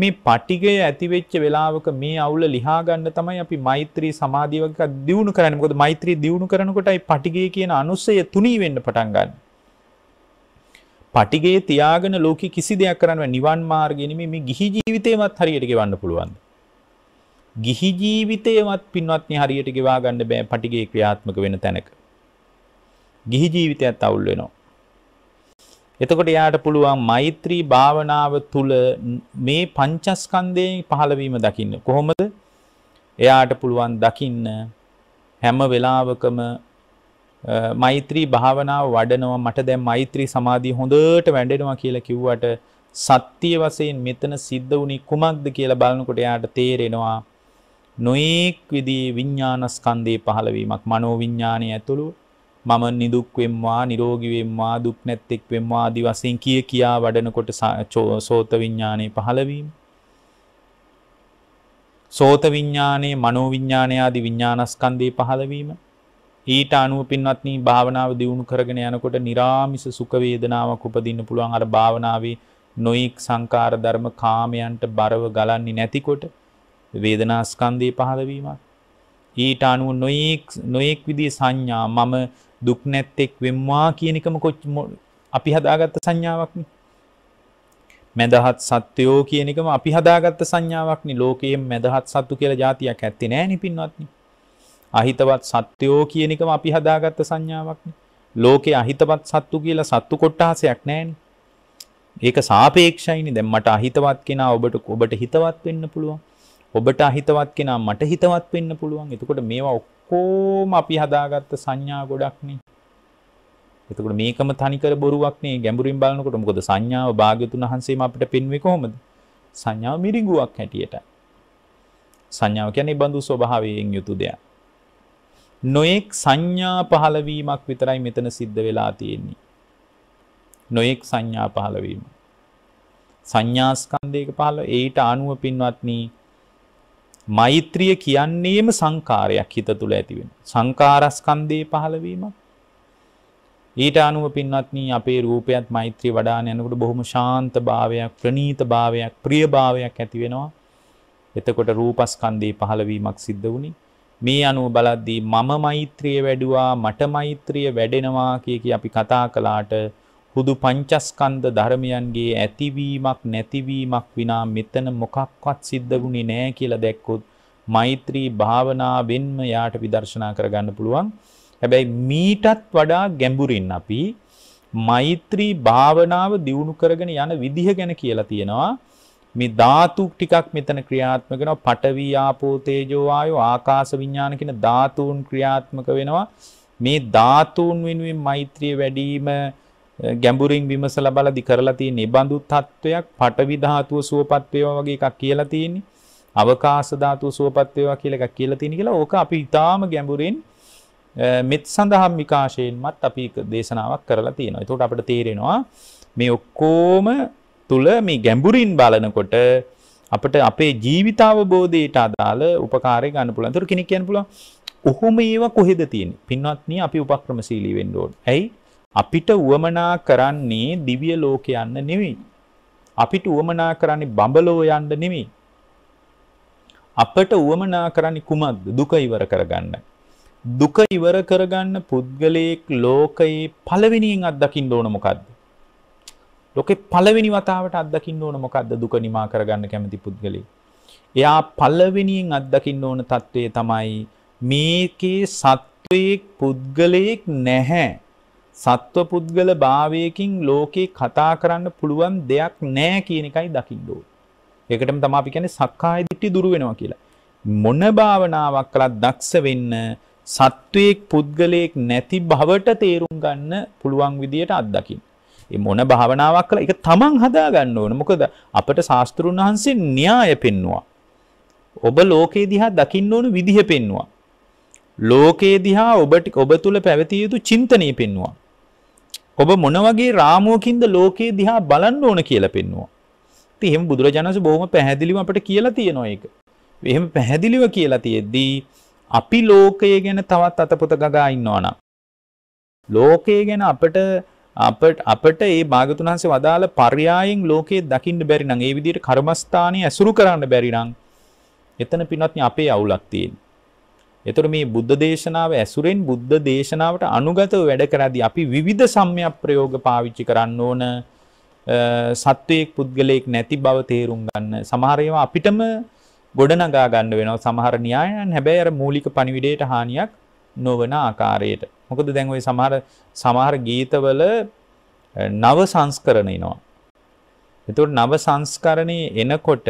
මේ පටිගය ඇති වෙච්ච වෙලාවක මේ අවුල ලිහා ගන්න තමයි අපි මෛත්‍රී සමාධිය වගේ එකක් දියුණු කරන්නේ. මොකද මෛත්‍රී දියුණු කරනකොටයි පටිගය කියන අනුසය තුනී වෙන්න පටන් ගන්න. පටිගයේ තියාගෙන ලෝකෙ කිසි දෙයක් කරන්න බෑ. නිවන් මාර්ගේ නෙමෙයි මේ ගිහි ජීවිතේවත් හරියට ගෙවන්න පුළුවන්. ගිහි ජීවිතේවත් පින්වත්නි හරියට ගෙවා ගන්න බෑ පටිගේ ක්‍රියාත්මක වෙන තැනක. ගිහි ජීවිතයත් අවුල් වෙනවා. එතකොට යාට පුළුවන් මෛත්‍රී භාවනාව තුළ මේ පංචස්කන්ධයෙන් පහළවීම දකින්න. කොහොමද? එයාට පුළුවන් දකින්න හැම වෙලාවකම මෛත්‍රී භාවනාව වඩනවා මට දැන් මෛත්‍රී සමාධිය හොඳට වැඩෙනවා කියලා කිව්වට සත්‍ය වශයෙන් මෙතන සිද්ධ වුණේ කුමක්ද කියලා බලනකොට එයාට තේරෙනවා නොඑක් විදිහේ විඥානස්කන්ධේ පහළවීමක් මනෝවිඥාණය ඇතුළු මම නිදුක් වෙම්වා නිරෝගී වෙම්වා දුක් නැත්තෙක් වෙම්වා ආදි වශයෙන් කිය කියා වඩනකොට සෝත විඥානයේ පහළවීම සෝත විඥානයේ මනෝ විඥානය ආදී විඥානස්කන්ධේ පහළවීම ඊට අනුව පින්වත්නි භාවනාව දියුණු කරගෙන යනකොට निराமிස සුඛ වේදනාවක් උපදින්න පුළුවන් අර භාවනාවේ නොයික් සංකාර ධර්ම කාමයන්ට බරව ගලන්නේ නැතිකොට වේදනාස්කන්ධේ පහළවීමක් ඊට අනුව නොයෙක් නොයෙක් විදිහේ සංඥා මම දුක් නැත්තෙක් වෙම්වා කියන එකම කොච් අපි හදාගත්ත සංඥාවක්නේ. මැදහත් සත්වයෝ කියන එකම අපි හදාගත්ත සංඥාවක්නේ. ලෝකයේ මැදහත් සත්තු කියලා જાතියක් ඇත්තේ නෑනේ පින්වත්නි. අහිතවත් සත්වයෝ කියන එකම අපි හදාගත්ත සංඥාවක්නේ. ලෝකයේ අහිතවත් සත්තු කියලා සත්තු කොට්ටාසයක් නෑනේ. ඒක සාපේක්ෂයිනේ. දැන් මට අහිතවත් කෙනා ඔබට ඔබට හිතවත් වෙන්න පුළුවන්. ඔබට අහිතවත් කෙනා මට හිතවත් වෙන්න පුළුවන්. එතකොට මේවා ඔක්කෝම අපි හදාගත්ත සංඥා ගොඩක්නේ. එතකොට මේකම තනිකර බොරුවක්නේ ගැඹුරින් බලනකොට මොකද සංඥාව භාග්‍යතුන් වහන්සේම අපිට පෙන්වුවේ කොහොමද? සංඥාව මිරිඟුවක් හැටියට. සංඥාව කියන්නේ බඳු ස්වභාවයෙන් යුතු දෙයක්. නොඑක් සංඥා පහළවීමක් විතරයි මෙතන සිද්ධ වෙලා තියෙන්නේ. නොඑක් සංඥා පහළවීම. සංඥාස්කන්ධයක පහළ ඒට ආනුව පින්වත්නි මෛත්‍රිය කියන්නේම සංකාරයක් හිත තුළ ඇතිවෙන. සංකාරස්කන්දයේ පහළවීම. ඊට අනුව පින්වත්නී අපේ රූපයත් මෛත්‍රී වඩාන යනකට බොහොම ශාන්ත භාවයක් ප්‍රනීත භාවයක් ප්‍රිය භාවයක් ඇතිවෙනවා. එතකොට රූපස්කන්දයේ පහළවීමක් සිද්ධ වුණි. මේ අනුව බලද්දී මම මෛත්‍රිය වැඩුවා මට මෛත්‍රිය වැඩෙනවා කිය අපි කතා කළාට හුදු පංචස්කන්ධ ධර්මයන්ගේ ඇතිවීමක් නැතිවීමක් විනා මෙතන මොකක්වත් සිද්ධ වුණේ නැහැ කියලා දැක්කොත් මෛත්‍රී භාවනාවෙන්ම යාට විදර්ශනා කරගන්න පුළුවන්. හැබැයි මීටත් වඩා ගැඹුරින් අපි මෛත්‍රී භාවනාව දියුණු කරගෙන යන විදිහ ගැන කියලා තියෙනවා. මේ ධාතු ටිකක් මෙතන ක්‍රියාත්මක වෙනවා. පඨවි ආපෝ තේජෝ ආයෝ ආකාශ විඥාන කියන ධාතුන් ක්‍රියාත්මක වෙනවා. මේ ධාතුන් වෙනුවෙන් මෛත්‍රිය වැඩි වීම ගැඹුරින් විමසලා බලදි කරලා තියෙන නිබඳු තත්වයක් පටවි ධාතුව සුවපත් වේවා වගේ එකක් කියලා තියෙන්නේ. අවකාශ ධාතුව සුවපත් වේවා කියලා එකක් කියලා තියෙන කියලා ඕක අපි ඊටාම ගැඹුරින් මෙත් සඳහම් විකාශයෙන්මත් අපි දේශනාවක් කරලා තියෙනවා. ඒකට අපිට තේරෙනවා මේ ඔක්කොම තුල මේ ගැඹුරින් බලනකොට අපිට අපේ ජීවිතාවබෝධයට අදාළ උපකාරය ගන්න පුළුවන්. ඒතර කෙනෙක් කියන්න පුළුවන් ඔහොම ඒවා කොහෙද තියෙන්නේ? පින්වත්නි අපි උපක්‍රමශීලී වෙන්න ඕනේ. ඇයි? අපිට උවමනා කරන්නේ දිව්‍ය ලෝක යන්න නෙවෙයි. අපිට උවමනා කරන්නේ බඹලෝ යන්න නෙවෙයි. අපට උවමනා කරන්නේ කුමක්ද? දුක ඉවර කරගන්න. දුක ඉවර කරගන්න පුද්ගලයෙක් ලෝකයේ පළවෙනියෙන් අත්දකින්න ඕන මොකද්ද? ලෝකේ පළවෙනි වතාවට අත්දකින්න ඕන මොකද්ද? දුක නිමා කරගන්න කැමති පුද්ගලයෙක්. එයා පළවෙනියෙන් අත්දකින්න ඕන తත්වයේ තමයි මේකේ සත්වයේ පුද්ගලයෙක් නැහැ. සත්ව පුද්ගල භාවයකින් ලෝකේ කතා කරන්න පුළුවන් දෙයක් නෑ කියන එකයි දකින්න ඕනේ. ඒකටම තමයි අපි කියන්නේ සක්කාය දිට්ඨි දුරු වෙනවා කියලා. මොන භාවනාවක් කළත් දක්ෂ වෙන්න සත්වයෙක් පුද්ගලයෙක් නැති බවට තේරුම් ගන්න පුළුවන් විදියට අත්දකින්න. ඒ මොන භාවනාවක් කළා ඒක තමන් හදා ගන්න ඕන. මොකද අපට ශාස්ත්‍රුන් වහන්සේ න්‍යාය පෙන්නවා. ඔබ ලෝකේ දිහා දකින්න ඕන විදිහ පෙන්නවා. ලෝකේ දිහා ඔබ ඔබ තුල පැවතිය යුතු චින්තනය පෙන්නවා. ඔබ මොන වගේ රාමුවකින්ද ලෝකයේ දිහා බලන්න ඕන කියලා පෙන්වුවා. ඉතින් එහෙම බුදුරජාණන්සේ බොහොම පැහැදිලිව අපට කියලා තියෙනවා ඒක. එහෙම පැහැදිලිව කියලා තියෙද්දී අපි ලෝකය ගැන තවත් අතපොත ගගා ඉන්නවා නම් ලෝකය ගැන අපට අපට අපට ඒ භාගතුන් වහන්සේ වදාළ පర్యాయం ලෝකේ දකින්න බැරි නම් ඒ විදිහට කර්මස්ථානයේ ඇසුරු කරන්න බැරි නම් එතන පින්වත්නි අපේ අවුලක් තියෙනවා. එතකොට මේ බුද්ධ දේශනාව ඇසුරෙන් බුද්ධ දේශනාවට අනුගතව වැඩ කරද්දී අපි විවිධ සම්‍යක් ප්‍රයෝග පාවිච්චි කරන්න ඕන සත්වයක් පුද්ගලයෙක් නැති බව තේරුම් ගන්න. සමහර ඒවා අපිටම ගොඩනගා ගන්න වෙනවා. සමහර න්‍යායයන් හැබැයි අර මූලික පණිවිඩයට හානියක් නොවන ආකාරයට. මොකද දැන් ওই සමහර සමහර ගීතවල නව සංස්කරණ එනවා. එතකොට නව සංස්කරණේ එනකොට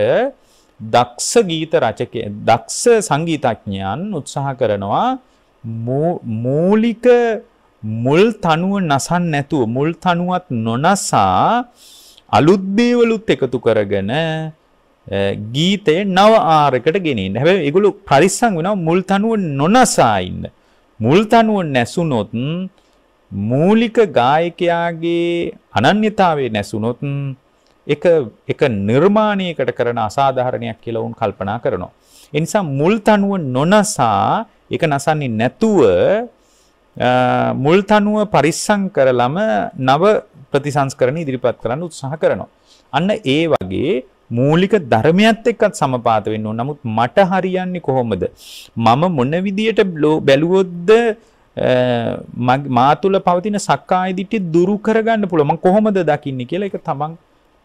දක්ෂ ගීත රචකය දක්ෂ සංගීතඥයන් උත්සාහ කරනවා මූලික මුල් තනුව නසන් නැතුව මුල් තනුවත් නොනසා අලුත්දේවලුත් එකතු කරගෙන ගීතය නව ආරකට ගෙනෙන් හැබ එකගුලු පරිස්සං වෙන මුල් තනුව නොනසායින්න. මුල් තනුව නැසුනොත් මූලික ගායකයාගේ අනන්‍යතාවේ නැසුනොතුන් එක එක නිර්මාණයකට කරන අසාධාරණයක් කියලා වුන් කල්පනා කරනවා. ඒ නිසා මුල් තනුව නොනසා ඒක නසන්නේ නැතුව මුල් තනුව පරිස්සම් කරලම නව ප්‍රතිසංස්කරණ ඉදිරිපත් කරන්න උත්සාහ කරනවා. අන්න ඒ වගේ මූලික ධර්මයත් එක්කත් සමපාත වෙන්න ඕන. නමුත් මට හරියන්නේ කොහොමද? මම මොන විදියට බැලුවොත්ද මා තුළ පවතින සක්කාය දිට්ඨිය දුරු කරගන්න පුළුවන්. මම කොහොමද දකින්නේ කියලා ඒක තමන්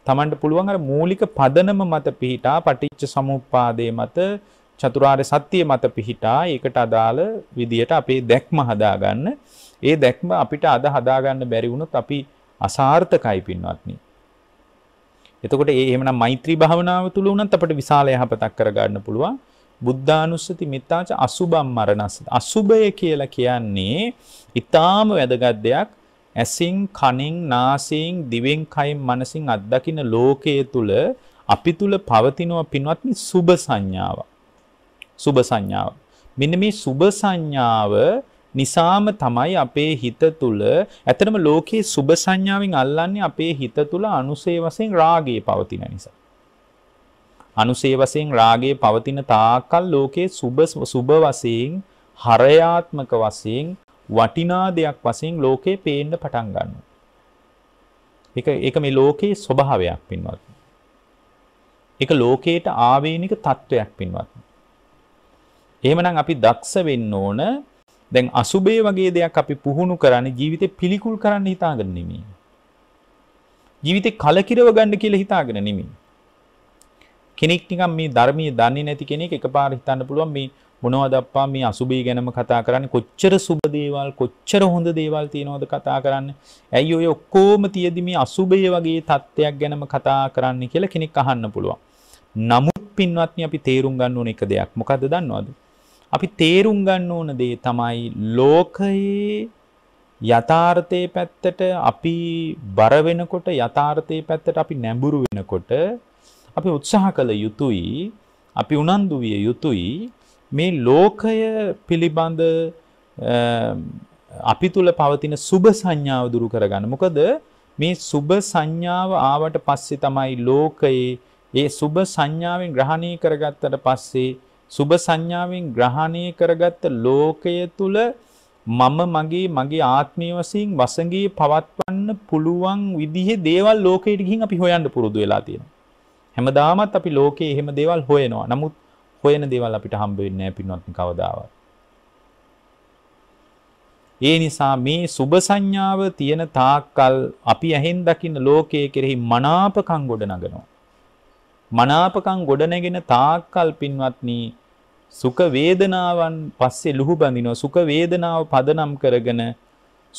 තමන්ට පුළුවන් අර මූලික පදනම මත පිහිටා පටිච්ච සමුප්පාදයේ මත චතුරාර්ය සත්‍ය මත පිහිටා ඒකට අදාළ විදියට අපේ දැක්ම හදාගන්න. ඒ දැක්ම අපිට අද හදාගන්න බැරි වුණොත් අපි අසාර්ථකයි පින්වත්නි. එතකොට ඒ එහෙමනම් මෛත්‍රී භාවනාව තුළ උනත් අපිට විශාල යහපතක් කරගන්න පුළුවන්. බුද්ධානුස්සති මිත්තාච අසුබම් මරණස්ස. අසුබය කියලා කියන්නේ ඊටාම වැදගත් දෙයක්. ඇසින් කනින් නාසයෙන් දිවෙන් කයින් මනසින් අත්දකින ලෝකයේ තුල අපි තුල පවතිනව පින්වත් මේ සුබ සංඥාව. සුබ සංඥාව. මෙන්න මේ සුබ සංඥාව නිසාම තමයි අපේ හිත තුල ඇත්තටම ලෝකයේ සුබ සංඥාවෙන් අල්ලන්නේ අපේ හිත තුල අනුසේ වශයෙන් රාගය පවතින නිසා. අනුසේ වශයෙන් රාගය පවතින තාක්කල් ලෝකයේ සුබ සුබ වශයෙන් හරයාත්මක වශයෙන් වටිනා දෙයක් වශයෙන් ලෝකේ පේන්න පටන් ගන්නවා. ඒක ඒක මේ ලෝකේ ස්වභාවයක් පින්වත්. ඒක ලෝකේට ආවේනික తত্ত্বයක් පින්වත්. එහෙමනම් අපි දක්ෂ වෙන්න ඕන දැන් අසුබේ වගේ දෙයක් අපි පුහුණු කරන්නේ ජීවිතේ පිළිකුල් කරන්න හිතාගෙන නෙමෙයි. ජීවිතේ කලකිරව ගන්න කියලා හිතාගෙන නෙමෙයි. කෙනෙක් නිකන් මේ ධර්මයේ දන්නේ නැති කෙනෙක් එකපාර හිතන්න පුළුවන් මේ මොනවද අප්පා මේ අසුබය ගැනම කතා කරන්නේ කොච්චර සුබ දේවල් කොච්චර හොඳ දේවල් තියෙනවද කතා කරන්නේ ඇයි ඔය ඔක්කොම තියදි මේ අසුබය වගේ තත්ත්වයක් ගැනම කතා කරන්නේ කියලා කෙනෙක් අහන්න පුළුවන් නමුත් පින්වත්නි අපි තේරුම් ගන්න ඕන එක දෙයක් මොකද්ද දන්නවද අපි තේරුම් ගන්න ඕන දේ තමයි ලෝකයේ යථාර්ථයේ පැත්තට අපි බර වෙනකොට යථාර්ථයේ පැත්තට අපි නැඹුරු වෙනකොට අපි උත්සාහ කළ යුතුයි අපි උනන්දු විය යුතුයි මේ ලෝකය පිළිබඳ අපි තුල පවතින සුබ සංඥාව දුරු කරගන්න. මොකද මේ සුබ සංඥාව ආවට පස්සේ තමයි ලෝකයේ ඒ සුබ සංඥාවෙන් ග්‍රහණය කරගත්තට පස්සේ සුබ සංඥාවෙන් ග්‍රහණය කරගත්ත ලෝකය තුල මම මගේ මගේ ආත්මය වශයෙන් වසඟේ පවත්වන්න පුළුවන් විදිහේ දේවල් ලෝකයට ගිහින් අපි හොයන්න පුරුදු වෙලා තියෙනවා. හැමදාමත් අපි ලෝකේ එහෙම දේවල් හොයනවා. නමුත් හොයන දේවල් අපිට හම්බ වෙන්නේ නැහැ පින්වත්නි කවදාවත්. ඒ නිසා මේ සුබ සංඥාව තියෙන තාක්කල් අපි ඇහෙන් දකින්න ලෝකයේ කෙරෙහි මනාපකම් ගොඩනගනවා. මනාපකම් ගොඩනගෙන තාක්කල් පින්වත්නි සුඛ වේදනාවන් පස්සේ ලුහු බඳිනවා සුඛ වේදනාව පදනම් කරගෙන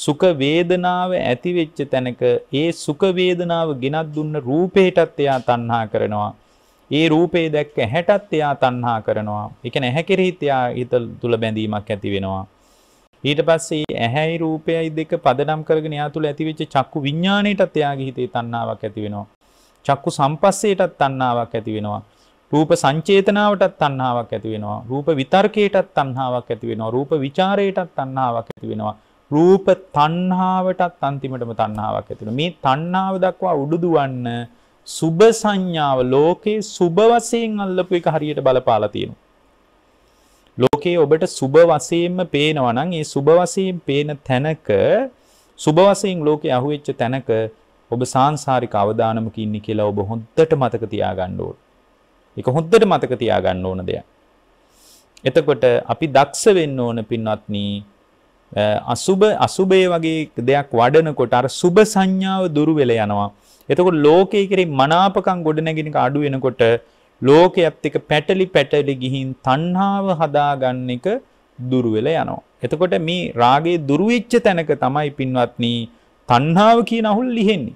සුඛ වේදනාව ඇති වෙච්ච තැනක ඒ සුඛ වේදනාව ගෙනත් දුන්න රූපයටත් එයා තණ්හා කරනවා ඒ රූපේ දැක්ක හැටත් එයා තණ්හා කරනවා. ඒ කියන්නේ ඇහැ කෙරෙහිත් එයා හිත තුල බැඳීමක් ඇති වෙනවා. ඊට පස්සේ ඇහැයි රූපයයි දෙක පදනම් කරගෙන එයා තුල ඇතිවෙච්ච චක්කු විඥාණයටත් එයාගේ හිතේ තණ්හාවක් ඇති වෙනවා. චක්කු සම්පස්සේටත් තණ්හාවක් ඇති වෙනවා. රූප සංචේතනාවටත් තණ්හාවක් ඇති වෙනවා. රූප විතර්කයටත් තණ්හාවක් ඇති වෙනවා. රූප ਵਿਚාරයටත් තණ්හාවක් ඇති වෙනවා. රූප තණ්හාවටත් අන්තිමටම තණ්හාවක් ඇති වෙනවා. මේ තණ්හාව දක්වා උඩුදුවන්න සුබ සංඥාව ලෝකේ සුබ වශයෙන් අල්ලපු එක හරියට බලපාලා තියෙනවා. ලෝකේ ඔබට සුබ වශයෙන්ම පේනවා නම් ඒ සුබ වශයෙන් පේන තැනක සුබ වශයෙන් ලෝකේ අහුවෙච්ච තැනක ඔබ සාංශාරික අවදානමක ඉන්නේ කියලා ඔබ හොඳට මතක තියාගන්න ඕන. ඒක හොඳට මතක තියාගන්න ඕන දෙයක්. එතකොට අපි දක්ෂ වෙන්න ඕන පින්වත්නි අසුබ අසුබේ වගේ දෙයක් වඩනකොට අර සුබ සංඥාව දුරු වෙලා යනවා. එතකොට ලෝකයේ කෙරේ මනාපකම් ගොඩනැගෙන එක අඩු වෙනකොට ලෝකයේත් එක පැටලි පැටලි ගිහින් තණ්හාව හදාගන්න එක දුර වෙලා යනවා. එතකොට මේ රාගයේ දුරු වෙච්ච තැනක තමයි පින්වත්නි තණ්හාව කියන අහුල් ලිහෙන්නේ.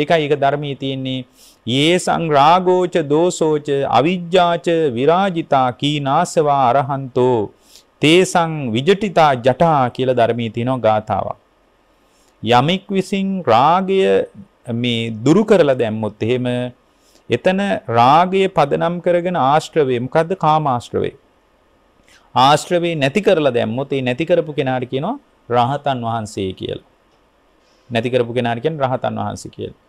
ඒකයි ඒක ධර්මයේ තියෙන්නේ යේසං රාගෝච දෝසෝච අවිජ්ජාච විරාජිතා කීනාසවා අරහන්තෝ තේසං විජටිතා ජටා කියලා ධර්මයේ තියෙනවා ගාතාවක්. යමෙක් විසින් රාගය මේ දුරු කරලා දැම්මොත් එහෙම එතන රාගය පදනම් කරගෙන ආශ්‍රවේ මොකද්ද කාම ආශ්‍රවේ ආශ්‍රවේ නැති කරලා දැම්මොත් ඒ නැති කරපු කෙනාට කියනවා රහතන් වහන්සේ කියලා නැති කරපු කෙනාට කියන්නේ රහතන් වහන්සේ කියලා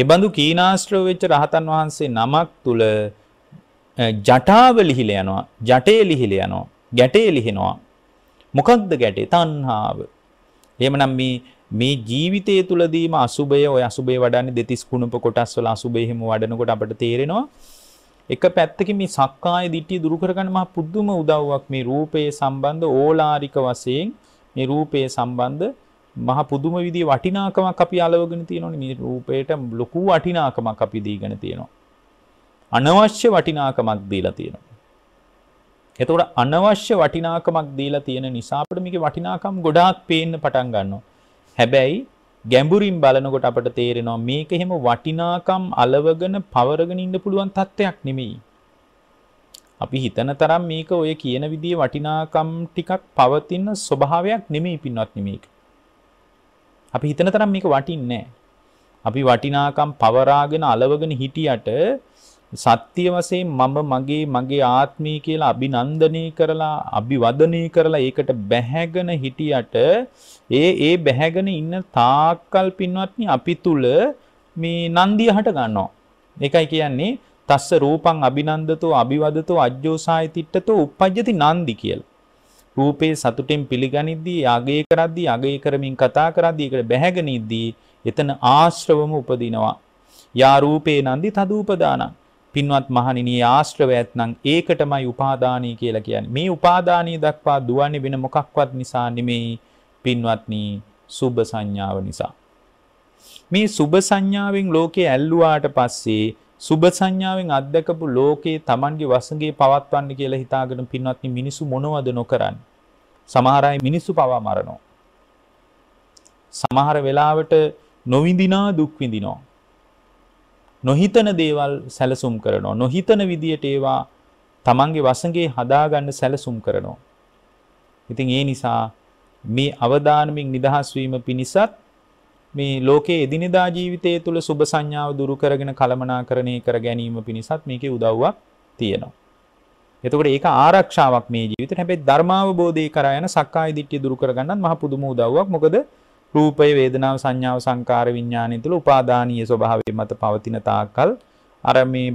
ඒ බඳු කීනාශ්‍රව වෙච්ච රහතන් වහන්සේ නමක් තුල ජටාව ලිහිල යනවා ජටේ ලිහිල යනවා ගැටේ ලිහිනවා මොකක්ද ගැටේ තණ්හාව එහෙමනම් මේ මේ ජීවිතය තුළදීම අසුබය ඔය අසුබේ වඩන්නේ දෙතිස් කුණප කොටස් වල අසුබේ හිම වඩනකොට අපට තේරෙනවා එක පැත්තකින් මේ සක්කාය දිට්ඨිය දුරු කරගන්න මහ පුදුම උදව්වක් මේ රූපයේ සම්බන්ධ ඕලාරික වශයෙන් මේ රූපයේ සම්බන්ධ මහ පුදුම විදිහේ වටිනාකමක් අපි අලවගෙන තියෙනවනේ මේ රූපයට ලොකු වටිනාකමක් අපි දීගෙන තියෙනවා අනවශ්‍ය වටිනාකමක් දීලා තියෙනවා එතකොට අනවශ්‍ය වටිනාකමක් දීලා තියෙන නිසා අපිට මේකේ වටිනාකම් ගොඩාක් පේන්න පටන් ගන්නවා හැබැයි ගැඹුරින් බලනකොට අපට තේරෙනවා මේක එහෙම වටිනාකම් අලවගෙන පවරගෙන ඉන්න පුළුවන් තත්ත්වයක් නෙමෙයි. අපි හිතන තරම් මේක ඔය කියන විදිහේ වටිනාකම් ටිකක් පවතින ස්වභාවයක් නෙමෙයි පින්වත් මේක. අපි හිතන තරම් මේක වටින්නේ නැහැ. අපි වටිනාකම් පවරාගෙන අලවගෙන හිටියට සත්‍ය වශයෙන් මම මගේ මගේ ආත්මය කියලා අභිනන්දනය කරලා අභිවදනය කරලා ඒකට බැහැගෙන හිටියට ඒ ඒ බැහැගෙන ඉන්න තාක්කල් පින්වත්නි අපි තුල මේ නන්දිය හට ගන්නවා. ඒකයි කියන්නේ තස්ස රූපං අභිනන්දතෝ අභිවදතෝ අජ්ජෝසාය තිට්ඨතෝ uppajjati නන්දි කියලා. රූපේ සතුටින් පිළිගනිද්දී යගේ කරද්දී යගේ කරමින් කතා කරද්දී ඒකට බැහැගෙන ඉද්දී එතන ආශ්‍රවම උපදිනවා. යා රූපේ නන්දි තදූපදානං පින්වත් මහණෙනි ආශ්‍රව ඇතනම් ඒක තමයි උපාදානී කියලා කියන්නේ. මේ උපාදානී දක්වා දුවන්නේ වෙන මොකක්වත් නිසා නෙමෙයි පින්වත්නි සුබ සංඥාව නිසා. මේ සුබ සංඥාවෙන් ලෝකේ ඇල්ලුවාට පස්සේ සුබ සංඥාවෙන් අත්දකපු ලෝකේ Tamange වසඟේ පවත්වන්න කියලා හිතාගෙන පින්වත්නි මිනිසු මොනවද නොකරන්නේ. සමහර අය මිනිසු පවා මරනවා. සමහර වෙලාවට නොවිඳිනා දුක් විඳිනවා. නොහිතන දේවල් සැලසුම් කරනවා. නොහිතන විදියට ඒවා තමන්ගේ වසඟේ හදාගන්න සැලසුම් කරනවා. ඉතින් ඒ නිසා මේ අවදානමින් නිදහස් වීම පිණිසත් මේ ලෝකයේ එදිනෙදා ජීවිතය තුළ සුබ සංඥාව දුරු කරගෙන කළමනාකරණය කර ගැනීම පිණිසත් මේකේ උදව්වක් තියෙනවා. එතකොට ඒක ආරක්ෂාවක් මේ ජීවිතේ. හැබැයි ධර්මාවබෝධය කරා යන සක්කාය දිට්ඨිය දුරු කරගන්නත් මහ පුදුම උදව්වක්. මොකද රූපය වේදනාව සංඥාව සංකාර විඥානය තුළ උපාදානීය ස්වභාවය මත පවතින තාක්කල් අර මේ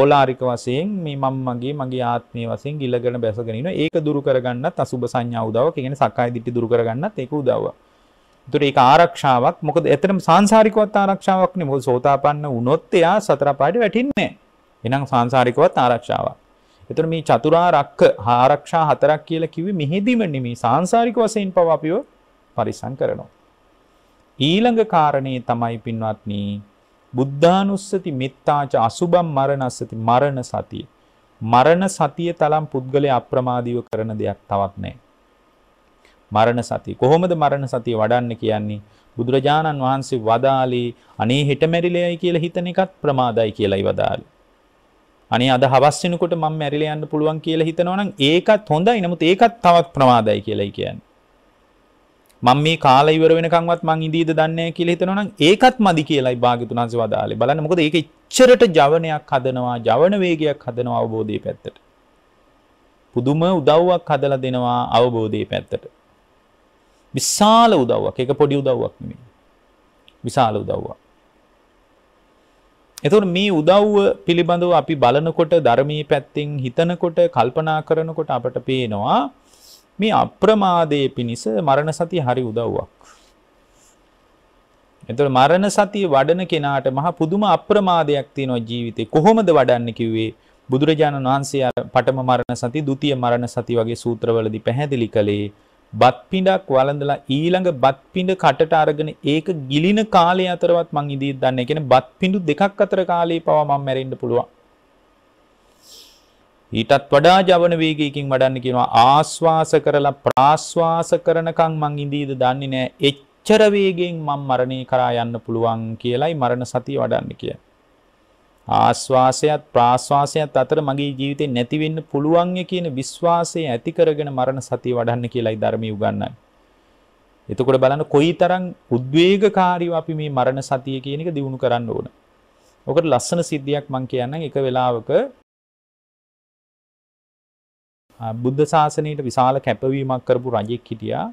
ඕලාරික වශයෙන් මේ මම මගේ මගේ ආත්මය වශයෙන් ගිලගෙන බැසගෙන ඉන ඒක දුරු කරගන්නත් අසුබ සංඥා උදව්වක් කියන්නේ සක්කාය දිට්ඨි දුරු කරගන්නත් ඒක උදව්වක්. ඒතර ඒක ආරක්ෂාවක්. මොකද එතරම් සාංශාරිකවත් ආරක්ෂාවක් නේ. මොකද සෝතාපන්න වුණොත් එයා සතර පාඩේ වැටෙන්නේ නැහැ. එහෙනම් සාංශාරිකවත් ආරක්ෂාවක්. එතන මේ චතුරාර්යක ආරක්ෂා හතරක් කියලා කිව්වේ මෙහෙදිම නෙමේ සාංශාරික වශයෙන් පවා අපිව පරිසම් කරනවා. ඊළඟ කාරණේ තමයි පින්වත්නි බුද්ධානුස්සති මෙත්තාච අසුබම් මරණස්සති මරණ සතිය. මරණ සතිය තරම් පුද්ගලයා අප්‍රමාදීව කරන දෙයක් තවත් නැහැ. මරණ සතිය. කොහොමද මරණ සතිය වඩන්න කියන්නේ? බුදුරජාණන් වහන්සේ වදාළේ අනේ හෙට මැරිලෙයි කියලා හිතන එකත් ප්‍රමාදයි කියලායි වදාළේ. අනේ අද හවස් වෙනකොට මම මැරිලා යන්න පුළුවන් කියලා හිතනවනම් ඒකත් හොඳයි. නමුත් ඒකත් තවත් ප්‍රමාදයි කියලායි කියන්නේ. මම මේ කාලා ඉවර වෙනකන්වත් මං ඉඳීද දන්නේ නැහැ කියලා හිතනවනම් ඒකත් මදි කියලායි භාග්‍යතුන් වහන්සේ වදාළේ. බලන්න මොකද ඒක ඉච්චරට ජවනයක් හදනවා, ජවන වේගයක් හදනවා අවබෝධයේ පැත්තට. පුදුම උදව්වක් හදලා දෙනවා අවබෝධයේ පැත්තට. විශාල උදව්වක්. ඒක පොඩි උදව්වක් නෙමෙයි. විශාල උදව්වක්. එතකොට මේ උදව්ව පිළිබඳව අපි බලනකොට ධර්මයේ පැත්තෙන් හිතනකොට කල්පනා කරනකොට අපට පේනවා මේ අප්‍රමාදයේ පිණිස මරණ සතිය හරි උදව්වක්. එතකොට මරණ සතිය වඩන කෙනාට මහා පුදුම අප්‍රමාදයක් තියෙනවා ජීවිතේ. කොහොමද වඩන්නේ කිව්වේ? බුදුරජාණන් වහන්සේ පඨම මරණ සති, ဒ ුතිය මරණ සති වගේ සූත්‍රවලදී පැහැදිලි කළේ බත් පිඬක් වළඳලා ඊළඟ බත් පිඬ කටට අරගෙන ඒක ගිලින කාලය අතරවත් මං ඉදී දන්නේ. කියන්නේ බත් පිඬු දෙකක් අතර කාලේ පවා මම මැරෙන්න පුළුවන්. ඊටත් වඩා ජවන වේගයකින් වඩන්න කියනවා ආස්වාස කරලා ප්‍රාස්වාස කරනකම් මං ඉඳීද දන්නේ නැහැ. එච්චර වේගයෙන් මං මරණේ කරා යන්න පුළුවන් කියලයි මරණ සතිය වඩන්න කිය. ආස්වාසයත් ප්‍රාස්වාසයත් අතර මගේ ජීවිතේ නැති වෙන්න පුළුවන් කියන විශ්වාසය ඇති කරගෙන මරණ සතිය වඩන්න කියලායි ධර්මයේ උගන්වන්නේ. එතකොට බලන්න කොයිතරම් උද්වේගකාරීව අපි මේ මරණ සතිය කියන එක දිනු කරන්න ඕන. ඔකට ලස්සන සිද්ධියක් මම කියන්නම් එක වෙලාවක බුද්ධ ශාසනයට විශාල කැපවීමක් කරපු රජෙක් හිටියා.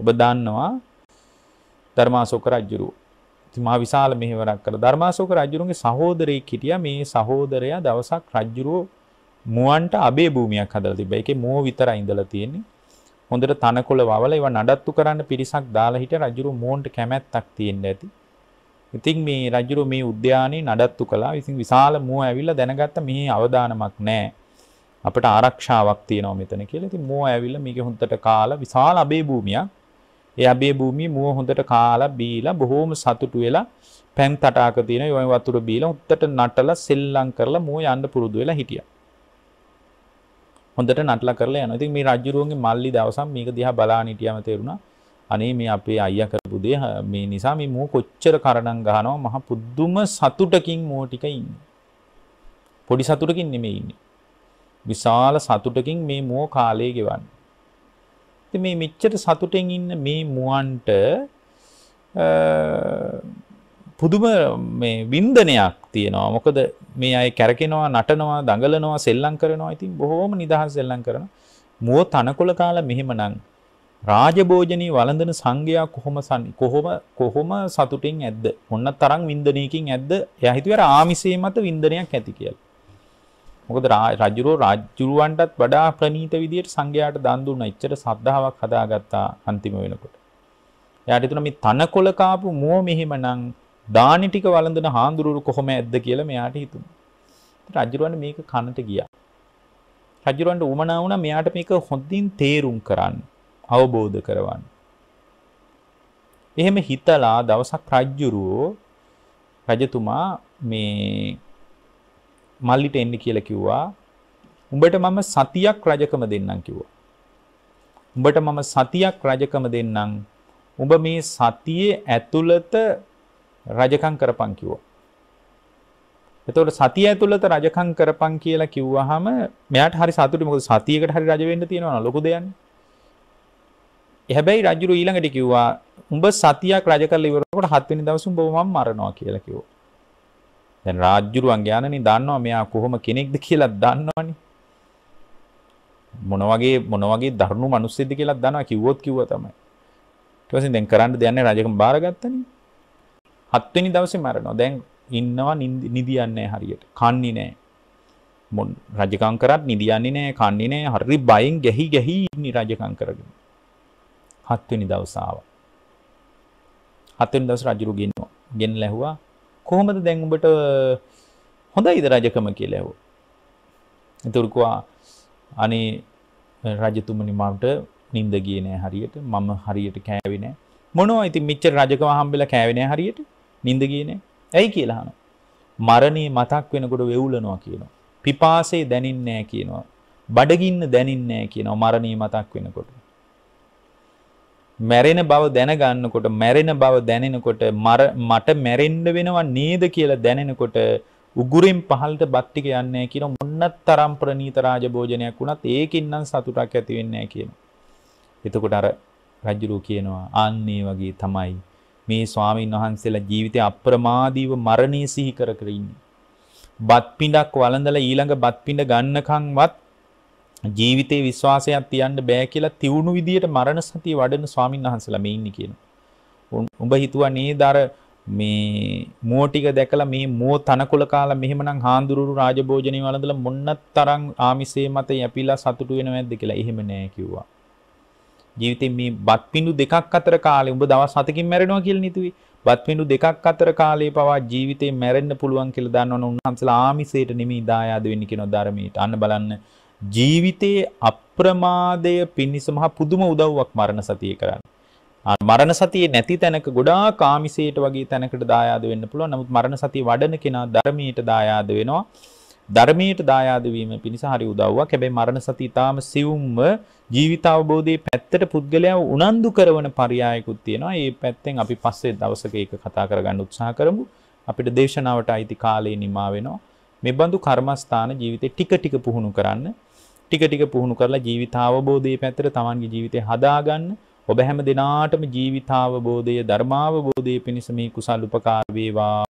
ඔබ දන්නවා ධර්මාශෝක රජුරු. ඉතින් මහ විශාල මෙහෙවරක් කළා. ධර්මාශෝක රජුරුගේ සහෝදරයෙක් හිටියා. මේ සහෝදරයා දවසක් රජුරුව මුවන්ට අබේ භූමියක් හදලා තිබ්බා. ඒකේ මෝ විතරයි ඉඳලා තියෙන්නේ. හොඳට තනකොළ වවල ඒවා නඩත්තු කරන්න පිරිසක් දාලා හිට රජුරු මෝන්ට කැමැත්තක් තියෙන්න ඇති. ඉතින් මේ රජුරු මේ උද්‍යානයේ නඩත්තු කළා. ඉතින් විශාල මුව ඇවිල්ලා දැනගත්ත මෙහි අවදානමක් නැහැ. අපට ආරක්ෂාවක් තියෙනවා මෙතන කියලා. ඉතින් මුව ඇවිල්ලා මේක හොඳට කාලා විශාල අබේ භූමියක්. ඒ අබේ භූමිය මුව හොඳට කාලා බීලා බොහොම සතුටු වෙලා පැන් තටාක තියෙන යෝයි වතුර බීලා හොඳට නටලා සෙල්ලම් කරලා මුව යන්න පුරුදු වෙලා හිටියා. හොඳට නටලා කරලා යනවා. ඉතින් මේ රජුරුවන්ගේ මල්ලි දවසක් මේක දිහා බලාන හිටියාම තේරුණා අනේ මේ අපේ අයියා කරපු දේ මේ නිසා මේ මෝ කොච්චර කරණම් ගහනවා මහ පුදුම සතුටකින් මෝ ටික ඉන්නේ. පොඩි සතුටකින් නෙමෙයි ඉන්නේ. විශාල සතුටකින් මේ මුව කාලය ගෙවන්නේ. ඉතින් මේ මෙච්චර සතුටෙන් ඉන්න මේ මුවන්ට පුදුම මේ වින්දනයක් තියෙනවා. මොකද මේ අය කැරකෙනවා, නටනවා, දඟලනවා, සෙල්ලම් කරනවා. ඉතින් බොහොම නිදහස් සෙල්ලම් කරනවා. මුව තනකොළ කාලා මෙහෙමනම් රාජභෝජනී වළඳන සංඝයා කොහොම කොහොම කොහොම සතුටින් ඇද්ද? මොන තරම් වින්දනයකින් ඇද්ද? එයා හිතුවේ ආමිසයේ මත වින්දනයක් ඇති කියලා. මොකද රජුරෝ රාජ්ජුරුවන්ටත් වඩා ප්‍රනීත විදියට සංඝයාට දන් දුන්නා. එච්චර සද්ධාාවක් හදාගත්තා අන්තිම වෙනකොට. එයාට හිතුණා මේ තනකොළ කාපු මෝ මෙහෙමනම් දානි ටික වළඳන හාඳුරුරු කොහොම ඇද්ද කියලා මෙයාට හිතුණා. රජුරවන්ට මේක කනට ගියා. රජුරන්ට උමනා වුණා මෙයාට මේක හොඳින් තේරුම් කරන්න අවබෝධ කරවන්න. එහෙම හිතලා දවසක් රජුරෝ රජතුමා මේ මල්ලිට එන්න කියලා කිව්වා. උඹට මම සතියක් රජකම දෙන්නම් කිව්වා. උඹට මම සතියක් රජකම දෙන්නම්. උඹ මේ සතියේ ඇතුළත රජකම් කරපන් කිව්වා. එතකොට සතිය ඇතුළත රජකම් කරපන් කියලා කිව්වහම මෙයාට හරි සතුටුයි මොකද සතියකට හරි රජ වෙන්න තියෙනවා ලොකු දෙයක්නේ. හැබැයි රජුරු ඊළඟට කිව්වා උඹ සතියක් රජ කරලා ඉවරනකොට හත්වෙනි දවසේ උඹව මම මරනවා කියලා කිව්වා. දැන් රාජ්ජුරුවන් ඥානනේ දන්නවා මෙයා කොහොම කෙනෙක්ද කියලා දන්නවනේ. මොන වගේ මොන වගේ දරුණු මිනිස්සෙක්ද කියලා දන්නවා කිව්වොත් කිව්වා තමයි. ඊට පස්සේ දැන් කරන්න දෙයක් නැහැ රජකම බාරගත්තනේ. හත්වෙනි දවසේ මැරෙනවා. දැන් ඉන්නවා නිදියන්නේ හරියට. කන්නේ නැහැ. මොන් රජකම් කරත් නිදියන්නේ නැහැ, කන්නේ නැහැ. හරි බයෙන් ගැහි ගැහි ඉන්නේ රජකම් කරගෙන. හත්වෙනි දවස ආවා. හත්වෙනි දවසේ රජු ගෙන්නවා. ගෙන් ලැහුවා කොහොමද දැන් උඹට හොඳයිද රජකම කියලා ඇහුවා. එතකොට කිව්වා අනේ රජතුමනි මට නිින්ද ගියේ නෑ හරියට. මම හරියට කෑවේ නෑ. මොනවා ඉතින් මෙච්චර රජකම හම්බෙලා කෑවේ නෑ හරියට. නිින්ද ගියේ නෑ. ඇයි කියලා අහනවා. මරණේ මතක් වෙනකොට වෙවුලනවා කියනවා. පිපාසේ දැනින්නේ නෑ කියනවා. බඩගින්න දැනින්නේ නෑ කියනවා මරණේ මතක් වෙනකොට. මැරෙන බව දැනගන්නකොට මැරෙන බව දැනෙනකොට මට මැරෙන්න වෙනවා නේද කියලා දැනෙනකොට උගුරින් පහළට බත් ටික යන්නේ කියන මොන්නතරම් ප්‍රණීත රාජභෝජනයක් වුණත් ඒකින් නම් සතුටක් ඇති වෙන්නේ නැහැ කියන. එතකොට අර රජුරු කියනවා ආන්නේ වගේ තමයි මේ ස්වාමීන් වහන්සේලා ජීවිතේ අප්‍රමාදීව මරණය සිහි කර කර ඉන්නේ. බත් පිඬක් වළඳලා ඊළඟ බත් පිඬ ගන්නකන්වත් ජීවිතේ විශ්වාසයක් තියන්න බෑ කියලා තියුණු විදියට මරණ සතිය වඩන ස්වාමීන් වහන්සේලා මේ ඉන්නේ කියනවා. උඹ හිතුවා නේද අර මේ මෝ ටික දැකලා මේ මෝ තනකොළ කාලා මෙහෙමනම් හාඳුරුරු රාජභෝජනේ වළඳලා මොන්න තරම් ආමිසේ මත යැපිලා සතුටු වෙනව නැද්ද කියලා. එහෙම නෑ කිව්වා. ජීවිතේ මේ බත් පිඬු දෙකක් අතර කාලේ උඹ දවස් 7කින් මැරෙනවා කියලා නිතුවේ. බත් පිඬු දෙකක් අතර කාලේ පවා ජීවිතේ මැරෙන්න පුළුවන් කියලා දන්නවනේ උන්වහන්සේලා ආමිසයට නෙමෙයි දායාද වෙන්නේ කියනවා ධර්මයට. අන්න බලන්න ජීවිතයේ අප්‍රමාදය පිණිස මහ පුදුම උදව්වක් මරණ සතිය කරන්න. මරණ සතිය නැති තැනක ගොඩා කාමිසයට වගේ තැනකට දායාද වෙන්න පුළුවන්. නමුත් මරණ සතිය වඩන කෙනා ධර්මයට දායාද වෙනවා. ධර්මයට දායාද වීම පිණිස හරි උදව්වක්. හැබැයි මරණ සතිය තාම සිවුම්ව ජීවිත අවබෝධයේ පැත්තට පුද්ගලයා උනන්දු කරන පරයයකුත් තියෙනවා. ඒ පැත්තෙන් අපි පස්සේ දවසක ඒක කතා කරගන්න උත්සාහ කරමු. අපිට දේශනාවට අයිති කාලේ නිමා වෙනවා. මේ බඳු කර්මස්ථාන ජීවිතේ ටික ටික පුහුණු කරන්න ටික ටික පුහුණු කරලා ජීවිතාවබෝධයේ පැත්තට තමන්ගේ ජීවිතය හදාගන්න ඔබ හැම දිනාටම ජීවිතාවබෝධය ධර්මාවබෝධය පිණිස මේ කුසල් උපකාර වේවා